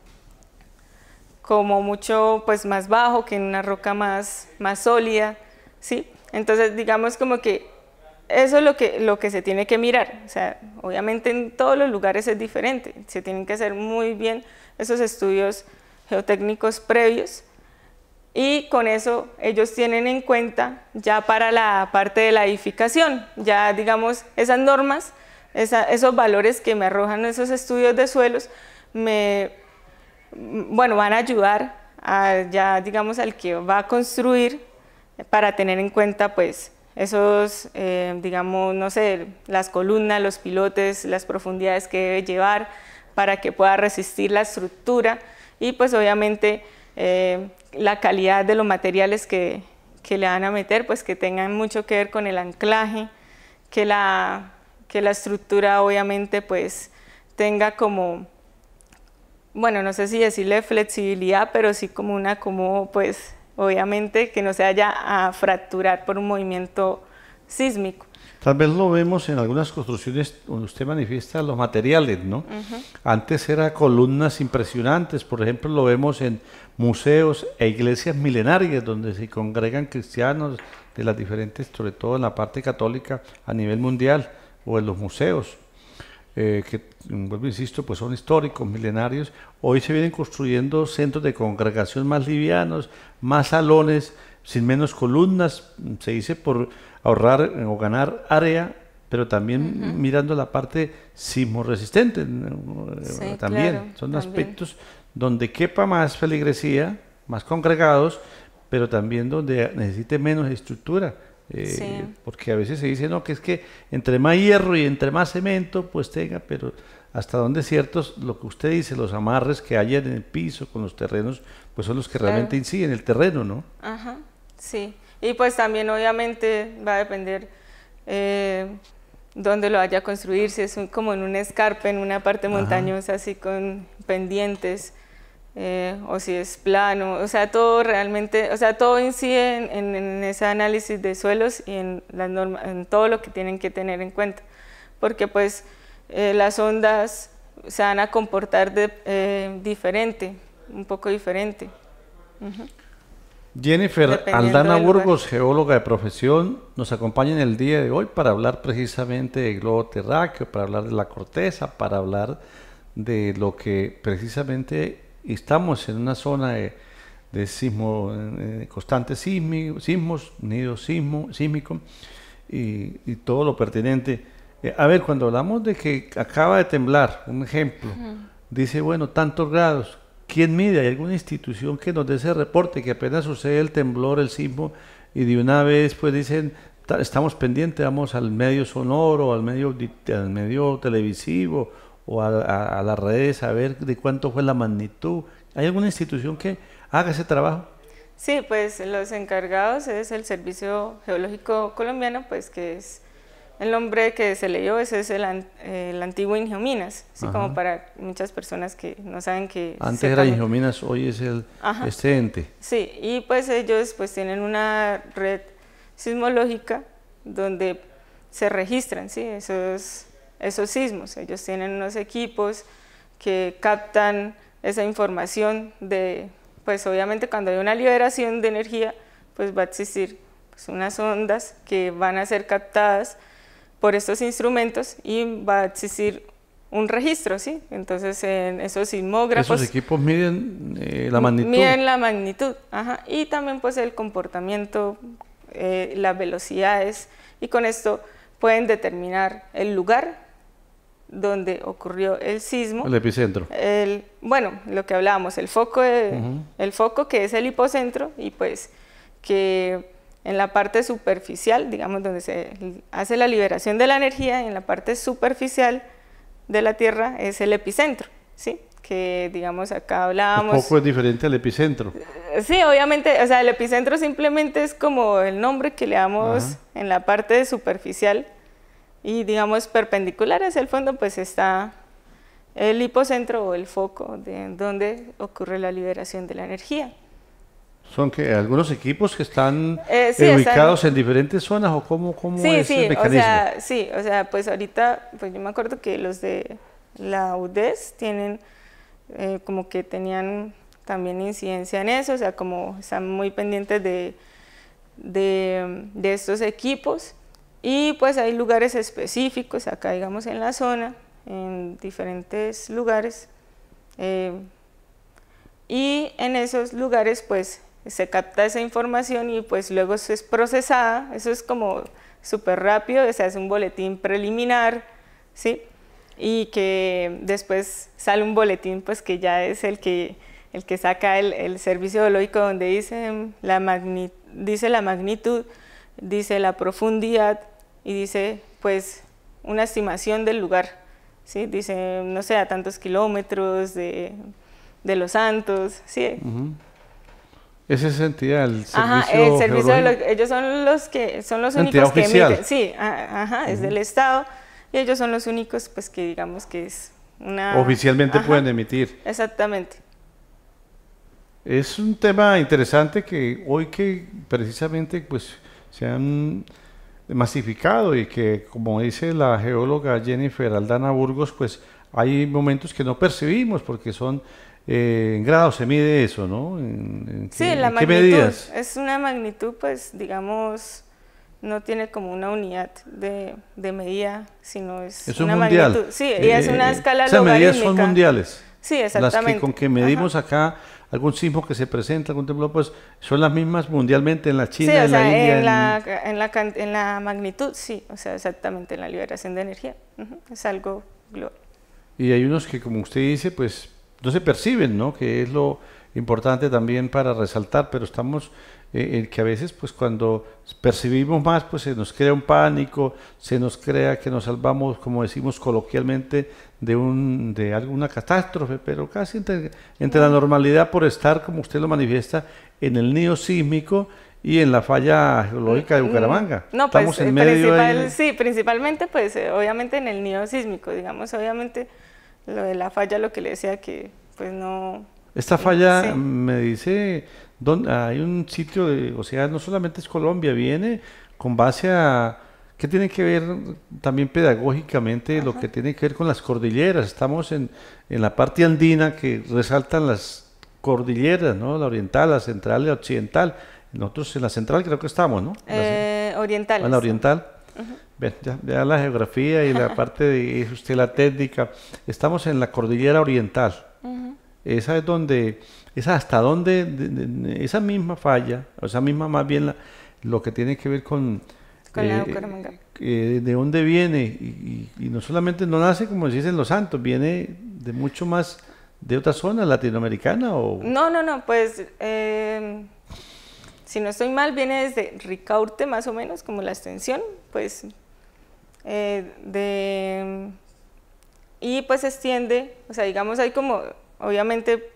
Speaker 2: como mucho pues más bajo que en una roca más, más sólida, ¿sí? Entonces digamos como que eso es lo que, lo que se tiene que mirar, o sea, obviamente en todos los lugares es diferente, se tienen que hacer muy bien esos estudios geotécnicos previos y con eso ellos tienen en cuenta ya para la parte de la edificación, ya digamos esas normas, esos valores que me arrojan esos estudios de suelos, me Mm, bueno, van a ayudar ya, digamos, al que va a construir para tener en cuenta, pues, esos, eh, digamos, no sé, las columnas, los pilotes, las profundidades que debe llevar para que pueda resistir la estructura y pues obviamente eh, la calidad de los materiales que, le van a meter, pues que tengan mucho que ver con el anclaje, que que la estructura obviamente pues tenga como bueno, no sé si decirle flexibilidad, pero sí como una, como pues obviamente que no se vaya a fracturar por un movimiento sísmico.
Speaker 1: Tal vez lo vemos en algunas construcciones donde usted manifiesta los materiales, ¿no? Antes eran columnas impresionantes, por ejemplo, lo vemos en museos e iglesias milenarias donde se congregan cristianos de las diferentes, sobre todo en la parte católica a nivel mundial, o en los museos eh, que, vuelvo insisto, pues son históricos, milenarios. Hoy se vienen construyendo centros de congregación más livianos, más salones, sin menos columnas, se dice por ahorrar eh, o ganar área, pero también mirando la parte sismo resistente. Eh, también son aspectos donde quepa más feligresía, más congregados, pero también donde necesite menos estructura eh, porque a veces se dice, no, que es que entre más hierro y entre más cemento, pues tenga, pero hasta donde ciertos, lo que usted dice, los amarres que hay en el piso, con los terrenos, pues son los que realmente inciden en el terreno, ¿no?
Speaker 2: Ajá, sí. Y pues también obviamente va a depender eh, dónde lo vaya a construir, si es como en un escarpe, en una parte montañosa, así con pendientes, eh, o si es plano, o sea, todo realmente, o sea, todo incide en, ese análisis de suelos y en, las en todo lo que tienen que tener en cuenta, porque pues eh, las ondas se van a comportar de, eh, diferente, un poco diferente.
Speaker 1: Jennifer Aldana Burgos, geóloga de profesión, nos acompaña en el día de hoy para hablar precisamente del globo terráqueo, para hablar de la corteza, para hablar de lo que precisamente estamos en una zona de, de sismo, eh, constante sismos, nido sismo, sísmico y, todo lo pertinente. Eh, a ver, cuando hablamos de que acaba de temblar, un ejemplo, dice, bueno, tantos grados, ¿quién mide? ¿Hay alguna institución que nos dé ese reporte que apenas sucede el temblor, el sismo, y de una vez pues dicen, estamos pendientes, vamos al medio sonoro, al medio, al medio televisivo o a, las redes a ver de cuánto fue la magnitud. ¿Hay alguna institución que haga ese trabajo?
Speaker 2: Sí, pues los encargados es el Servicio Geológico Colombiano, pues que es el nombre que se leyó, ese es el, antiguo Ingiominas, así como para muchas personas que no saben que... Antes era Ingeominas,
Speaker 1: hoy es el
Speaker 2: Sí, y pues ellos pues tienen una red sismológica donde se registran, ¿sí? Esos esos sismos. Ellos tienen unos equipos que captan esa información de, pues obviamente cuando hay una liberación de energía, pues va a existir pues, unas ondas que van a ser captadas por estos instrumentos y va a existir un registro, ¿sí? Entonces, en esos sismógrafos... Esos equipos miden eh, la magnitud. Miden la magnitud, ajá. Y también, pues, el comportamiento, eh, las velocidades, y con esto pueden determinar el lugar donde ocurrió el sismo. El epicentro. bueno, lo que hablábamos, el foco, el foco que es el hipocentro y pues que en la parte superficial, digamos, donde se hace la liberación de la energía, en la parte superficial de la Tierra es el epicentro, ¿sí? Que, digamos, acá hablábamos... Un poco
Speaker 1: es diferente al epicentro.
Speaker 2: Eh, sí, obviamente, o sea, el epicentro simplemente es como el nombre que le damos en la parte superficial y digamos perpendiculares, el fondo pues está el hipocentro o el foco de donde ocurre la liberación de la energía.
Speaker 1: ¿Son que algunos equipos que están eh, ubicados en diferentes zonas o cómo, cómo sí, es sí, el mecanismo? O sea,
Speaker 2: sí, o sea, pues ahorita, pues yo me acuerdo que los de la UDES tienen eh, como que tenían también incidencia en eso, o sea, como están muy pendientes de, de, de estos equipos y pues hay lugares específicos, acá digamos en la zona, en diferentes lugares. Eh, y en esos lugares pues se capta esa información y pues luego se es procesada, eso es como súper rápido, se hace un boletín preliminar, ¿sí? Y que después sale un boletín pues que ya es el que, el que saca el, servicio geológico donde dice la, dice la magnitud, dice la profundidad, y dice, pues, una estimación del lugar. ¿sí? Dice, no sé, a tantos kilómetros de, Los Santos. ¿sí?
Speaker 1: ¿Ese entidad, el servicio. Ajá, el servicio
Speaker 2: ellos son los que son los únicos que emiten, sí, ajá, es del Estado y ellos son los únicos, pues que digamos que es una. Oficialmente pueden emitir. Exactamente.
Speaker 1: Es un tema interesante que hoy que precisamente pues se han masificado y que, como dice la geóloga Jennifer Aldana Burgos, pues hay momentos que no percibimos porque son eh, en grados se mide eso, ¿no? ¿En, sí, la magnitud.
Speaker 2: Es una magnitud, pues, digamos, no tiene como una unidad de, medida, sino es, una magnitud. Sí, y es eh, una eh, escala logarítmica. medidas son mundiales. Sí, exactamente. Las que con que medimos
Speaker 1: acá algún sismo que se presenta, algún templo, pues son las mismas mundialmente en la China, en, la India,
Speaker 2: en, la en la, magnitud, sí, o sea, exactamente en la liberación de energía. Es algo global.
Speaker 1: Y hay unos que, como usted dice, pues no se perciben, ¿no? Que es lo importante también para resaltar, pero estamos eh, que a veces pues cuando percibimos más pues se nos crea un pánico, se nos crea que nos salvamos, como decimos coloquialmente, de, un, de alguna catástrofe, pero casi entre, la normalidad por estar, como usted lo manifiesta, en el nido sísmico y en la falla geológica de mm, mm. Bucaramanga. No, pues, en eh, medio
Speaker 2: sí, principalmente pues eh, obviamente en el nido sísmico, digamos, obviamente lo de la falla, lo que le decía que pues no... Esta falla
Speaker 1: me dice hay un sitio, de, o sea, no solamente es Colombia, viene con base a ¿Qué tiene que ver también pedagógicamente lo que tiene que ver con las cordilleras. Estamos en, la parte andina que resaltan las cordilleras, ¿no? La oriental, la central y la occidental. Nosotros en la central creo que estamos, ¿no?
Speaker 2: Eh, oriental. Ah, en la oriental.
Speaker 1: ya, la geografía y la [LAUGHS] parte de usted la técnica. Estamos en la cordillera oriental esa es donde, esa hasta dónde esa misma falla, o esa misma más bien lo que tiene que ver con... Eh, eh, eh, de dónde viene, y, no solamente no nace como dicen los santos, viene de mucho más, de otra zona latinoamericana o...
Speaker 2: No, no, no, pues... Em, si no estoy mal, viene desde Ricaurte, más o menos, como la extensión, pues, de... Y pues se extiende, o sea, digamos, hay como obviamente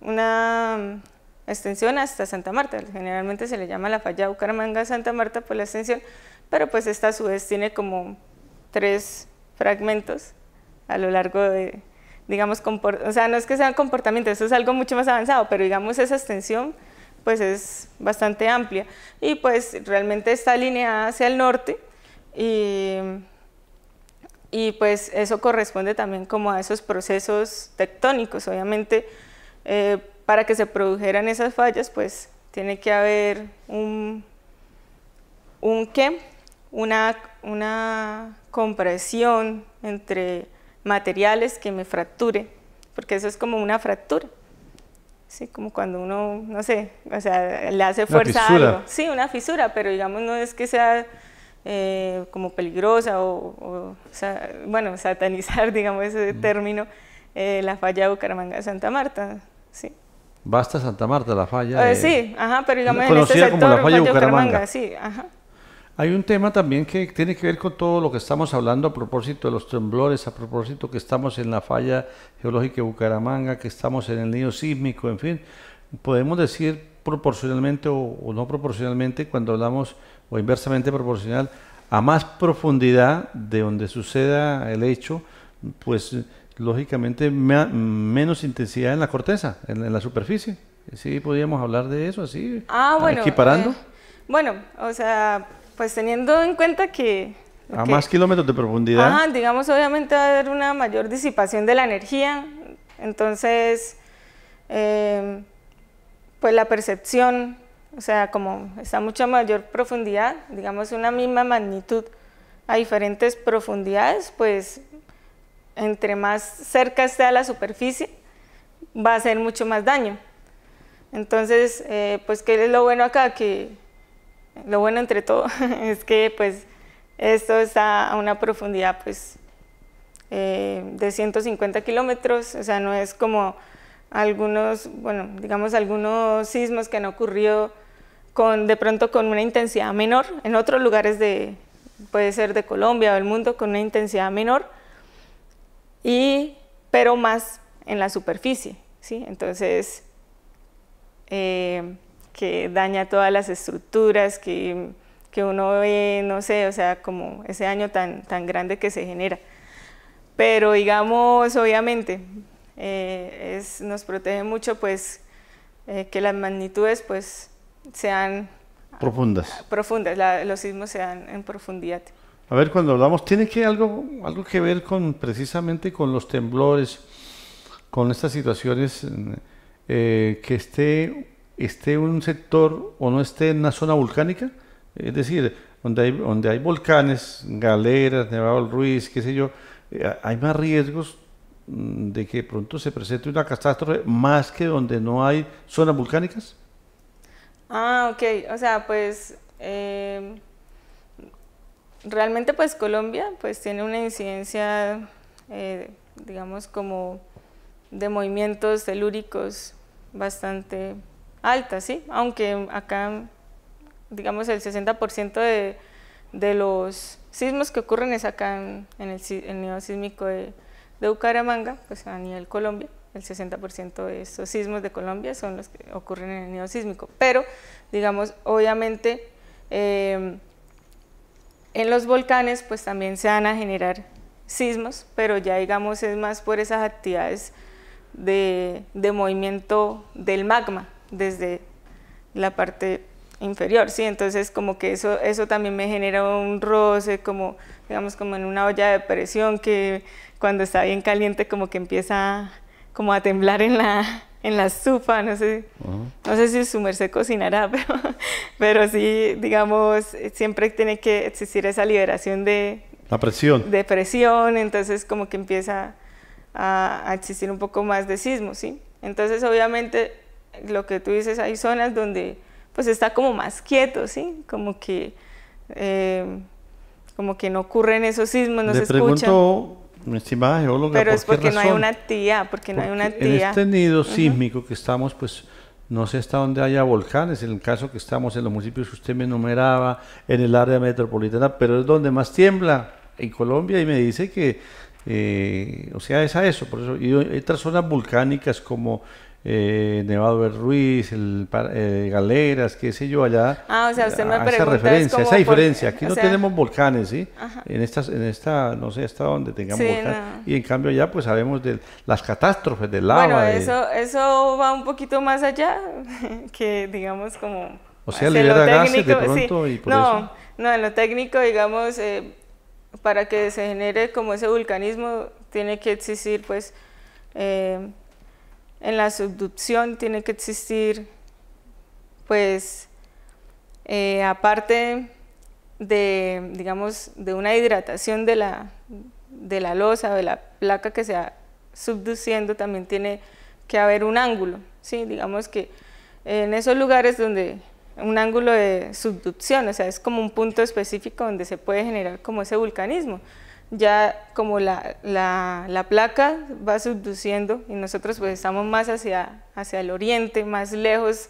Speaker 2: una extensión hasta Santa Marta, generalmente se le llama la falla Bucaramanga-Santa Marta por la extensión, pero pues esta a su vez tiene como tres fragmentos a lo largo de, digamos, o sea, no es que sean comportamiento, eso es algo mucho más avanzado, pero digamos esa extensión pues es bastante amplia y pues realmente está alineada hacia el norte y y pues eso corresponde también como a esos procesos tectónicos. Obviamente, eh, para que se produjeran esas fallas, pues tiene que haber un, un qué, una, una compresión entre materiales que me fracture, porque eso es como una fractura. Sí, como cuando uno, no sé, o sea, le hace fuerza a algo. Sí, una fisura, pero digamos no es que sea eh, como peligrosa o, bueno, [LAUGHS] satanizar, digamos, ese término, eh, la falla de Bucaramanga de Santa Marta, sí.
Speaker 1: Basta Santa Marta, la falla. Eh, sí,
Speaker 2: ajá, pero digamos en este sector, como la falla, de Bucaramanga. sí, ajá.
Speaker 1: Hay un tema también que tiene que ver con todo lo que estamos hablando a propósito de los temblores, a propósito que estamos en la falla geológica de Bucaramanga, que estamos en el nido sísmico, en fin. Podemos decir proporcionalmente o, no proporcionalmente, cuando hablamos, o inversamente proporcional, a más profundidad de donde suceda el hecho, pues lógicamente menos intensidad en la corteza, en, la superficie. Sí, podríamos hablar de eso así, ah, bueno, equiparando. Eh,
Speaker 2: bueno, o sea, pues teniendo en cuenta que...
Speaker 1: A más kilómetros de profundidad.
Speaker 2: digamos, obviamente va a haber una mayor disipación de la energía, entonces... Eh, pues la percepción, o sea, como está a mucha mayor profundidad, digamos una misma magnitud a diferentes profundidades, pues entre más cerca esté a la superficie, va a hacer mucho más daño. Entonces, eh, pues qué es lo bueno acá, que lo bueno entre todo [LAUGHS] es que pues esto está a una profundidad pues eh, de 150 kilómetros, o sea, no es como algunos, bueno, digamos algunos sismos que han ocurrido con, de pronto con una intensidad menor, en otros lugares de, puede ser de Colombia o del mundo, con una intensidad menor, y, pero más en la superficie, ¿sí? Entonces, eh, que daña todas las estructuras, que, que, uno ve, no sé, o sea, como ese año tan, tan grande que se genera. Pero digamos, obviamente, eh, es, nos protege mucho pues eh, que las magnitudes pues sean profundas. Ah, profundas, los sismos sean en profundidad.
Speaker 1: A ver, cuando hablamos, tiene que algo, algo que ver con precisamente con los temblores, con estas situaciones eh, que esté, esté un sector o no esté en una zona volcánica, es decir, donde hay, donde hay volcanes, galeras, Nevado Ruiz, qué sé yo, hay más riesgos Mm, de que pronto se presente una catástrofe más que donde no hay zonas volcánicas?
Speaker 2: Ah, ok, o sea, pues em, realmente pues Colombia pues tiene una incidencia, eh, digamos como de movimientos telúricos bastante alta, ¿sí? Aunque acá, digamos, el 60% de, los sismos que ocurren es acá en, el, el sísmico de, de Bucaramanga, pues a nivel Colombia, el 60% de estos sismos de Colombia son los que ocurren en el nido sísmico. Pero, digamos, obviamente, em, en los volcanes, pues también se van a generar sismos, pero ya, digamos, es más por esas actividades de, de movimiento del magma desde la parte inferior, ¿sí? Entonces, como que eso, eso también me genera un roce, como, digamos, como en una olla de presión que cuando está bien caliente como que empieza como a temblar en la, en la no sé, no sé si su merced cocinará, [LAUGHS] pero, sí, digamos, siempre tiene que existir esa liberación de... La presión. De presión, entonces como que empieza a, existir un poco más de sismo, ¿sí? Entonces obviamente lo que tú dices, hay zonas donde pues está como más quieto, ¿sí? Como que, eh, como que no ocurren esos sismos, no se escuchan
Speaker 1: geóloga. Pero es porque no hay una
Speaker 2: tía porque no hay una tía. En este sísmico
Speaker 1: que estamos, pues no sé hasta dónde haya volcanes, en el caso que estamos en los municipios que usted me enumeraba, en el área metropolitana, pero es donde más tiembla en Colombia y me dice que, eh, o sea, es a eso, por eso, y otras zonas volcánicas como eh, Nevado del Ruiz, el, eh, Galeras, qué sé yo, allá. Ah, o sea, usted me ah, pregunta, referencia, esa diferencia. Aquí no tenemos volcanes, ¿sí? En, estas, en esta, no sé, hasta donde tengamos volcanes. Y en cambio ya pues sabemos de las catástrofes del lava. Bueno, eso,
Speaker 2: eso va un poquito más allá [LAUGHS] que, digamos, como. O sea, libera gases de pronto y por no, No, en lo técnico, digamos, eh, para que se genere como ese vulcanismo, tiene que existir, pues. Eh, en la subducción tiene que existir, pues, eh, aparte de, una hidratación de la, de la losa, de la placa que se va subduciendo, también tiene que haber un ángulo, Digamos que en esos lugares donde un ángulo de subducción, o sea, es como un punto específico donde se puede generar como ese vulcanismo ya como la, la, placa va subduciendo y nosotros pues estamos más hacia, hacia el oriente, más lejos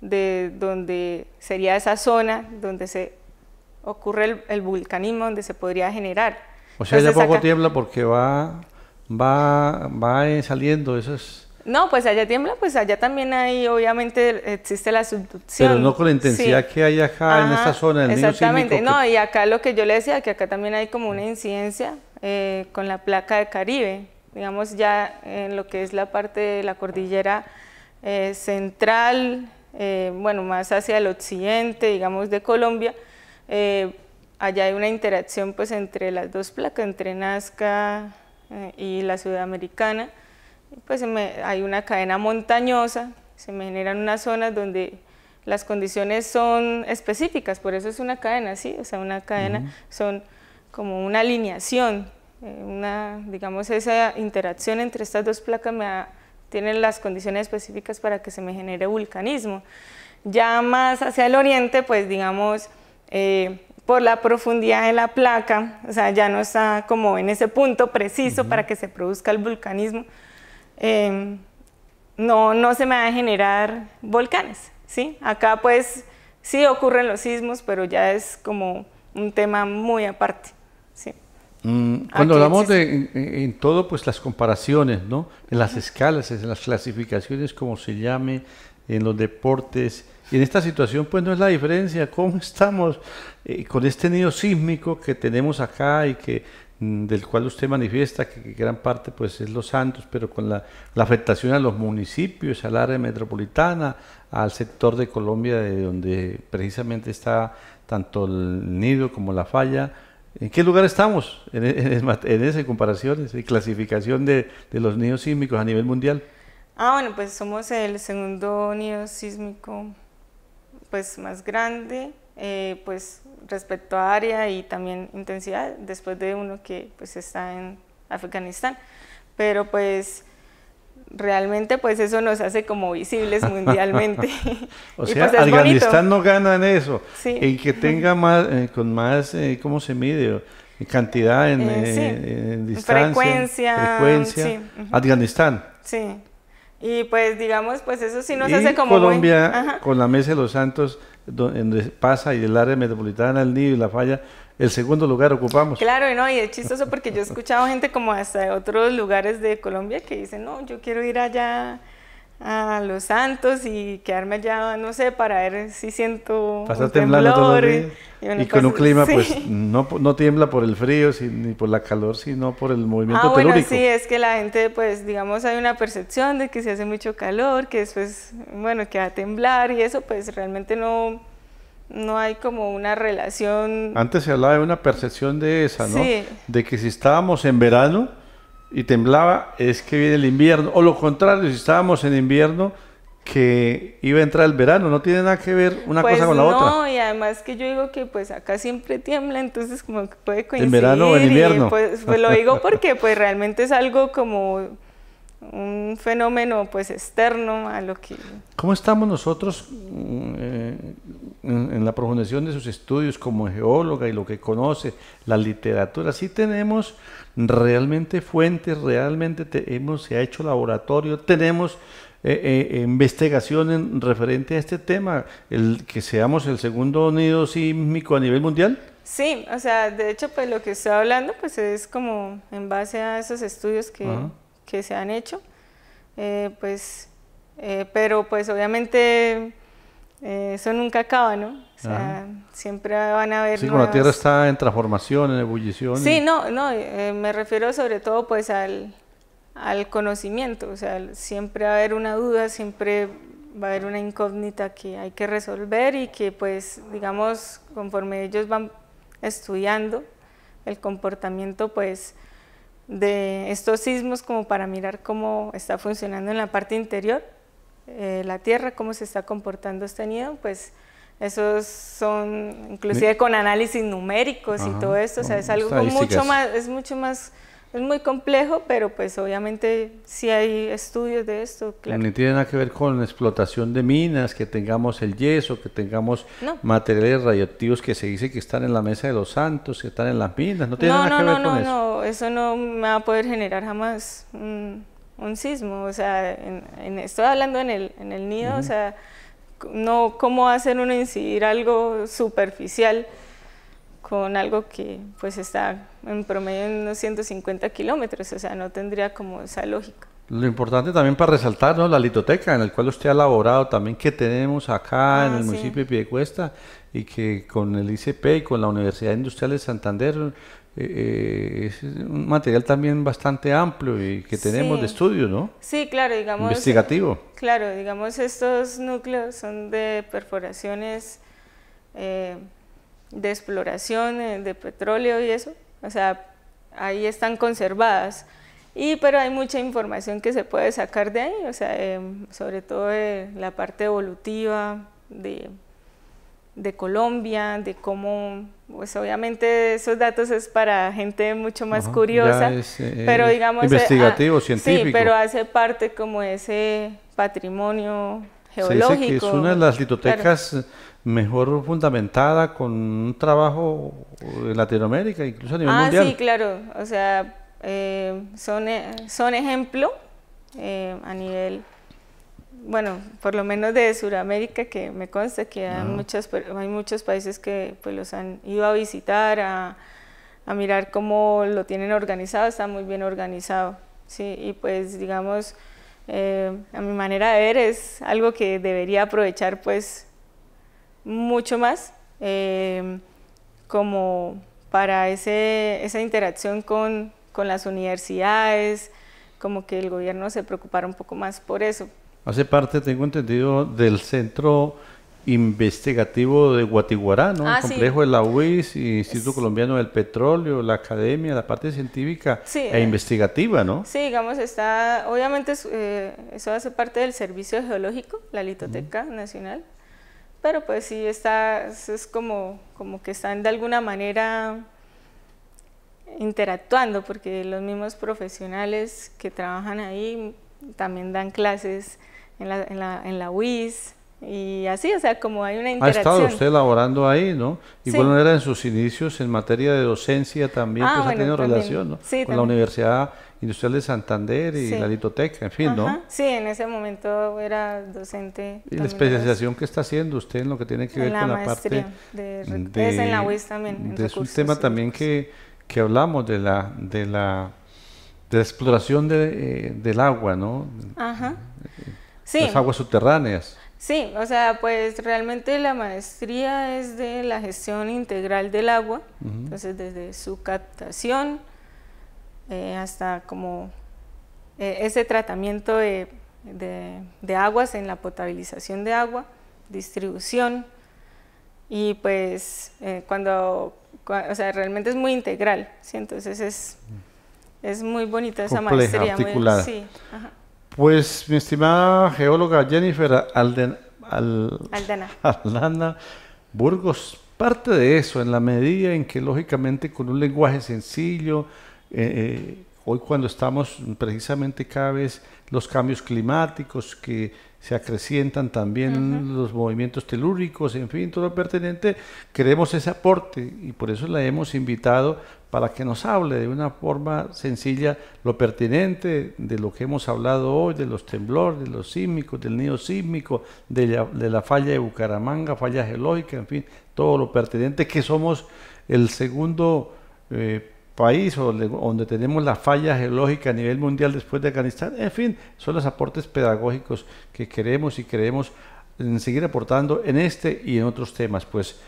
Speaker 2: de donde sería esa zona donde se ocurre el, vulcanismo, donde se podría generar. O sea, ya poco
Speaker 1: tiembla porque va, va, va saliendo esas
Speaker 2: no, pues allá tiembla, pues allá también hay, obviamente existe la subducción. Pero no con la intensidad que hay acá en esta zona del Exactamente, no, y acá lo que yo le decía, que acá también hay como una incidencia eh, con la placa de Caribe, digamos ya en lo que es la parte de la cordillera eh, central, eh, bueno, más hacia el occidente, digamos, de Colombia, allá hay una interacción pues entre las dos placas, entre Nazca y la sudamericana, pues hay una cadena montañosa, se me generan unas zonas donde las condiciones son específicas, por eso es una cadena, ¿sí? O sea, una cadena son como una alineación, eh, una, digamos, esa interacción entre estas dos placas me tienen las condiciones específicas para que se me genere vulcanismo. Ya más hacia el oriente, pues digamos, eh, por la profundidad de la placa, o sea, ya no está como en ese punto preciso para que se produzca el vulcanismo, Em, no, no se me va a generar volcanes. ¿sí? Acá pues sí ocurren los sismos, pero ya es como un tema muy aparte. Mm, cuando hablamos
Speaker 1: de en, todo, pues las comparaciones, ¿no? en las escalas, en las clasificaciones, como se llame, en los deportes, y en esta situación, pues no es la diferencia. ¿Cómo estamos eh, con este nido sísmico que tenemos acá y que Mm, del cual usted manifiesta que gran parte pues es Los Santos, pero con la, afectación a los municipios, al área metropolitana, al sector de Colombia de donde precisamente está tanto el nido como la falla. ¿En qué lugar estamos en, e, en, en esas comparaciones y clasificación de, los nidos sísmicos a nivel mundial?
Speaker 2: Ah, bueno, pues somos el segundo nido sísmico pues más grande eh, pues respecto a área y también intensidad después de uno que pues está en Afganistán. Pero pues realmente pues eso nos hace como visibles [LAUGHS] mundialmente. o [LAUGHS] sea, pues, Afganistán no
Speaker 1: gana en eso. en que tenga [LAUGHS] más, eh, con más, eh, ¿cómo se mide? Cantidad en, en Frecuencia. frecuencia. Afganistán.
Speaker 2: Sí. Y pues digamos, pues eso sí nos hace como... Colombia, con
Speaker 1: la Mesa de los Santos, donde pasa y el área metropolitana el Nido y la falla, el segundo lugar ocupamos.
Speaker 2: Claro, y no, y es chistoso porque yo he escuchado gente como hasta otros lugares de Colombia que dicen, no, yo quiero ir allá a los santos y quedarme allá, no sé, para ver si siento temblores y, con un pues, clima, pues [LAUGHS]
Speaker 1: no, no, tiembla por el frío ni por la calor, sino por el movimiento ah, telúrico. sí,
Speaker 2: es que la gente, pues, digamos, hay una percepción de que si hace mucho calor, que después, bueno, que a temblar y eso, pues, realmente no, no hay como una relación.
Speaker 1: Antes se hablaba de una percepción de esa, ¿no? De que si estábamos en verano y temblaba, es que viene el invierno. O lo contrario, si estábamos en invierno, que iba a entrar el verano, no tiene nada que ver una pues cosa con la otra.
Speaker 2: No, y además que yo digo que pues acá siempre tiembla, entonces como que puede coincidir. En verano o en invierno. Pues, pues, lo digo porque pues realmente es algo como un fenómeno pues externo a lo que...
Speaker 1: ¿Cómo estamos nosotros mm, eh, en, en, la profundización de sus estudios como geóloga y lo que conoce, la literatura? Sí tenemos realmente fuentes, realmente hemos, se ha hecho laboratorio, tenemos eh, eh referente a este tema, el que seamos el segundo nido sísmico a nivel mundial.
Speaker 2: Sí, o sea, de hecho, pues lo que estoy hablando, pues es como en base a esos estudios que, se han hecho, eh, pues, eh, pero pues obviamente eso nunca acaba, ¿no? siempre van a haber... Sí, cuando la Tierra
Speaker 1: está en transformación, en ebullición. Sí,
Speaker 2: no, no, eh, me refiero sobre todo pues al, al conocimiento, o sea, siempre va a haber una duda, siempre va a haber una incógnita que hay que resolver y que pues digamos conforme ellos van estudiando el comportamiento pues de estos sismos como para mirar cómo está funcionando en la parte interior eh, la tierra, cómo se está comportando este nido, pues esos son inclusive con análisis numéricos y todo esto, o sea, es algo mucho más, es mucho más, es muy complejo, pero pues obviamente si hay estudios de esto. Claro.
Speaker 1: No tiene nada que ver con explotación de minas, que tengamos el yeso, que tengamos materiales radioactivos que se dice que están en la mesa de los santos, que están en las minas, no tiene nada que ver con eso. No,
Speaker 2: no, eso no va a poder generar jamás un, sismo, o sea, en, estoy hablando en el, nido, o sea no cómo hacer uno incidir algo superficial con algo que pues está en promedio en unos 150 kilómetros, o sea, no tendría como esa lógica.
Speaker 1: Lo importante también para resaltar, ¿no? La litoteca en la cual usted ha elaborado también que tenemos acá ah, en el municipio de Piedecuesta y que con el ICP y con la Universidad Industrial de Santander eh, es un material también bastante amplio y que tenemos de estudio, ¿no? Sí, claro, digamos. Investigativo.
Speaker 2: Claro, digamos, estos núcleos son de perforaciones eh, de exploración eh, de petróleo y eso, o sea, ahí están conservadas. Y, pero hay mucha información que se puede sacar de ahí, o sea, em, sobre todo la parte evolutiva de de Colombia, de cómo, pues obviamente esos datos es para gente mucho más curiosa, eh, pero digamos... Eh, investigativo, ah, científico. Sí, pero hace parte como ese patrimonio geológico. dice que es una de las litotecas
Speaker 1: mejor fundamentada con un trabajo en Latinoamérica, incluso a nivel mundial. Ah, sí,
Speaker 2: claro, o sea, eh, son, son ejemplo a nivel bueno, por lo menos de Sudamérica, que me consta que hay, muchos países que pues, los han ido a visitar, a, mirar cómo lo tienen organizado, está muy bien organizado. Sí, y pues digamos, eh, a mi manera de ver es algo que debería aprovechar pues mucho más em, como para esa interacción con, con las universidades, como que el gobierno se preocupara un poco más por eso
Speaker 1: hace parte, tengo entendido, del centro investigativo de Guatiguará, ¿no? Ah, el complejo de la UIS, Instituto Colombiano del Petróleo, la academia, la parte científica e eh, investigativa, ¿no?
Speaker 2: Sí, digamos, está, obviamente eh, eso hace parte del Servicio Geológico, la Litoteca Nacional, pero pues sí, está, es como, como que están de alguna manera interactuando, porque los mismos profesionales que trabajan ahí también dan clases en la, en la, en la UIS, y así, o sea, como hay una interacción. Ha estado usted
Speaker 1: laborando ahí, ¿no? Y bueno, era en sus inicios en materia de docencia también, ah, pues ha tenido relación, ¿no? con la Universidad Industrial de Santander y la Litoteca, en fin, ¿no?
Speaker 2: Sí, en ese momento era docente. ¿Y la especialización
Speaker 1: que está haciendo usted en lo que tiene que ver con la parte de, Es en la UIS también. es un tema también que, que hablamos de la... De la de exploración de, eh, del agua, ¿no?
Speaker 2: Ajá. Eh, sí. las aguas subterráneas. Sí, o sea, pues realmente la maestría es de la gestión integral del agua, entonces desde su captación eh, hasta como eh, ese tratamiento de, aguas en la potabilización de agua, distribución, y pues eh, cuando, o sea, realmente es muy integral, ¿sí? entonces es, mm. es muy bonita esa maestría. Muy, sí,
Speaker 1: pues mi estimada geóloga Jennifer Alden, [LAUGHS] Aldana. Burgos, parte de eso, en la medida en que lógicamente con un lenguaje sencillo, eh, eh, hoy cuando estamos precisamente cada vez los cambios climáticos que se acrecientan también los movimientos telúricos, en fin, todo lo pertinente, queremos ese aporte y por eso la hemos invitado para que nos hable de una forma sencilla lo pertinente de lo que hemos hablado hoy, de los temblores, de los sísmicos, del nido sísmico, de la, falla de Bucaramanga, falla geológica, en fin, todo lo pertinente que somos el segundo eh, país donde, tenemos la falla geológica a nivel mundial después de Afganistán. En fin, son los aportes pedagógicos que queremos y queremos eh, seguir aportando en este y en otros temas. Pues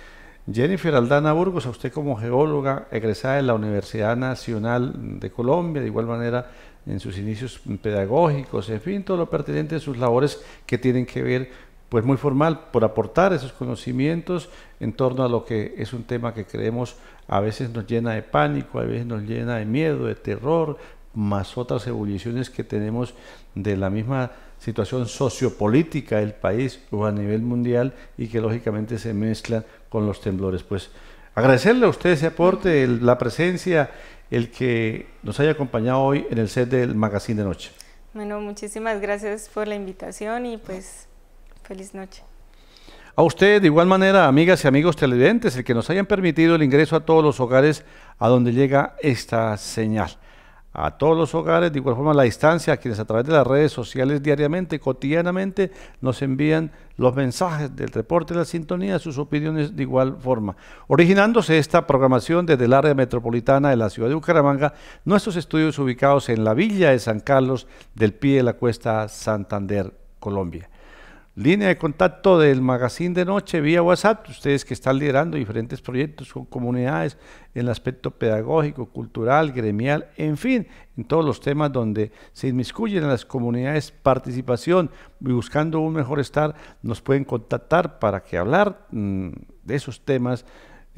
Speaker 1: Jennifer Aldana Burgos, a usted como geóloga egresada de la Universidad Nacional de Colombia, de igual manera en sus inicios pedagógicos, en fin, todo lo pertinente de sus labores que tienen que ver, pues muy formal, por aportar esos conocimientos en torno a lo que es un tema que creemos a veces nos llena de pánico, a veces nos llena de miedo, de terror, más otras evoluciones que tenemos de la misma situación sociopolítica del país o a nivel mundial y que lógicamente se mezclan con los temblores. Pues agradecerle a usted ese aporte, la presencia, el que nos haya acompañado hoy en el set del Magazine de Noche.
Speaker 2: Bueno, muchísimas gracias por la invitación y pues feliz noche.
Speaker 1: A usted, de igual manera, amigas y amigos televidentes, el que nos hayan permitido el ingreso a todos los hogares a donde llega esta señal a todos los hogares, de igual forma la distancia, a quienes a través de las redes sociales diariamente, cotidianamente, nos envían los mensajes del reporte de la sintonía, sus opiniones de igual forma. Originándose esta programación desde el área metropolitana de la ciudad de Bucaramanga, nuestros estudios ubicados en la villa de San Carlos, del pie de la cuesta Santander, Colombia. Línea de contacto del Magazine de Noche vía WhatsApp. Ustedes que están liderando diferentes proyectos con comunidades en el aspecto pedagógico, cultural, gremial, en fin, en todos los temas donde se inmiscuyen en las comunidades participación y buscando un mejor estar, nos pueden contactar para que hablar mm, de esos temas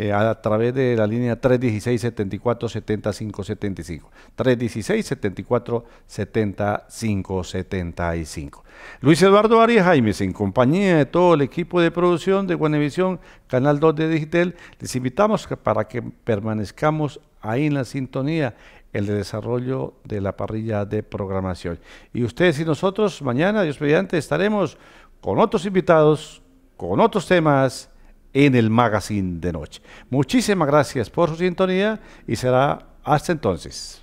Speaker 1: eh, a través de la línea 316 74 75 316 74 75 Luis Eduardo Arias Jaime, en compañía de todo el equipo de producción de Buenavisión, Canal 2 de Digital, les invitamos para que permanezcamos ahí en la sintonía el desarrollo de la parrilla de programación. Y ustedes y nosotros mañana, Dios mediante, estaremos con otros invitados, con otros temas en el magazine de noche. Muchísimas gracias por su sintonía y será hasta entonces.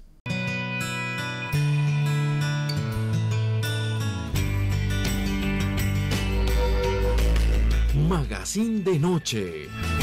Speaker 2: Magazine de Noche.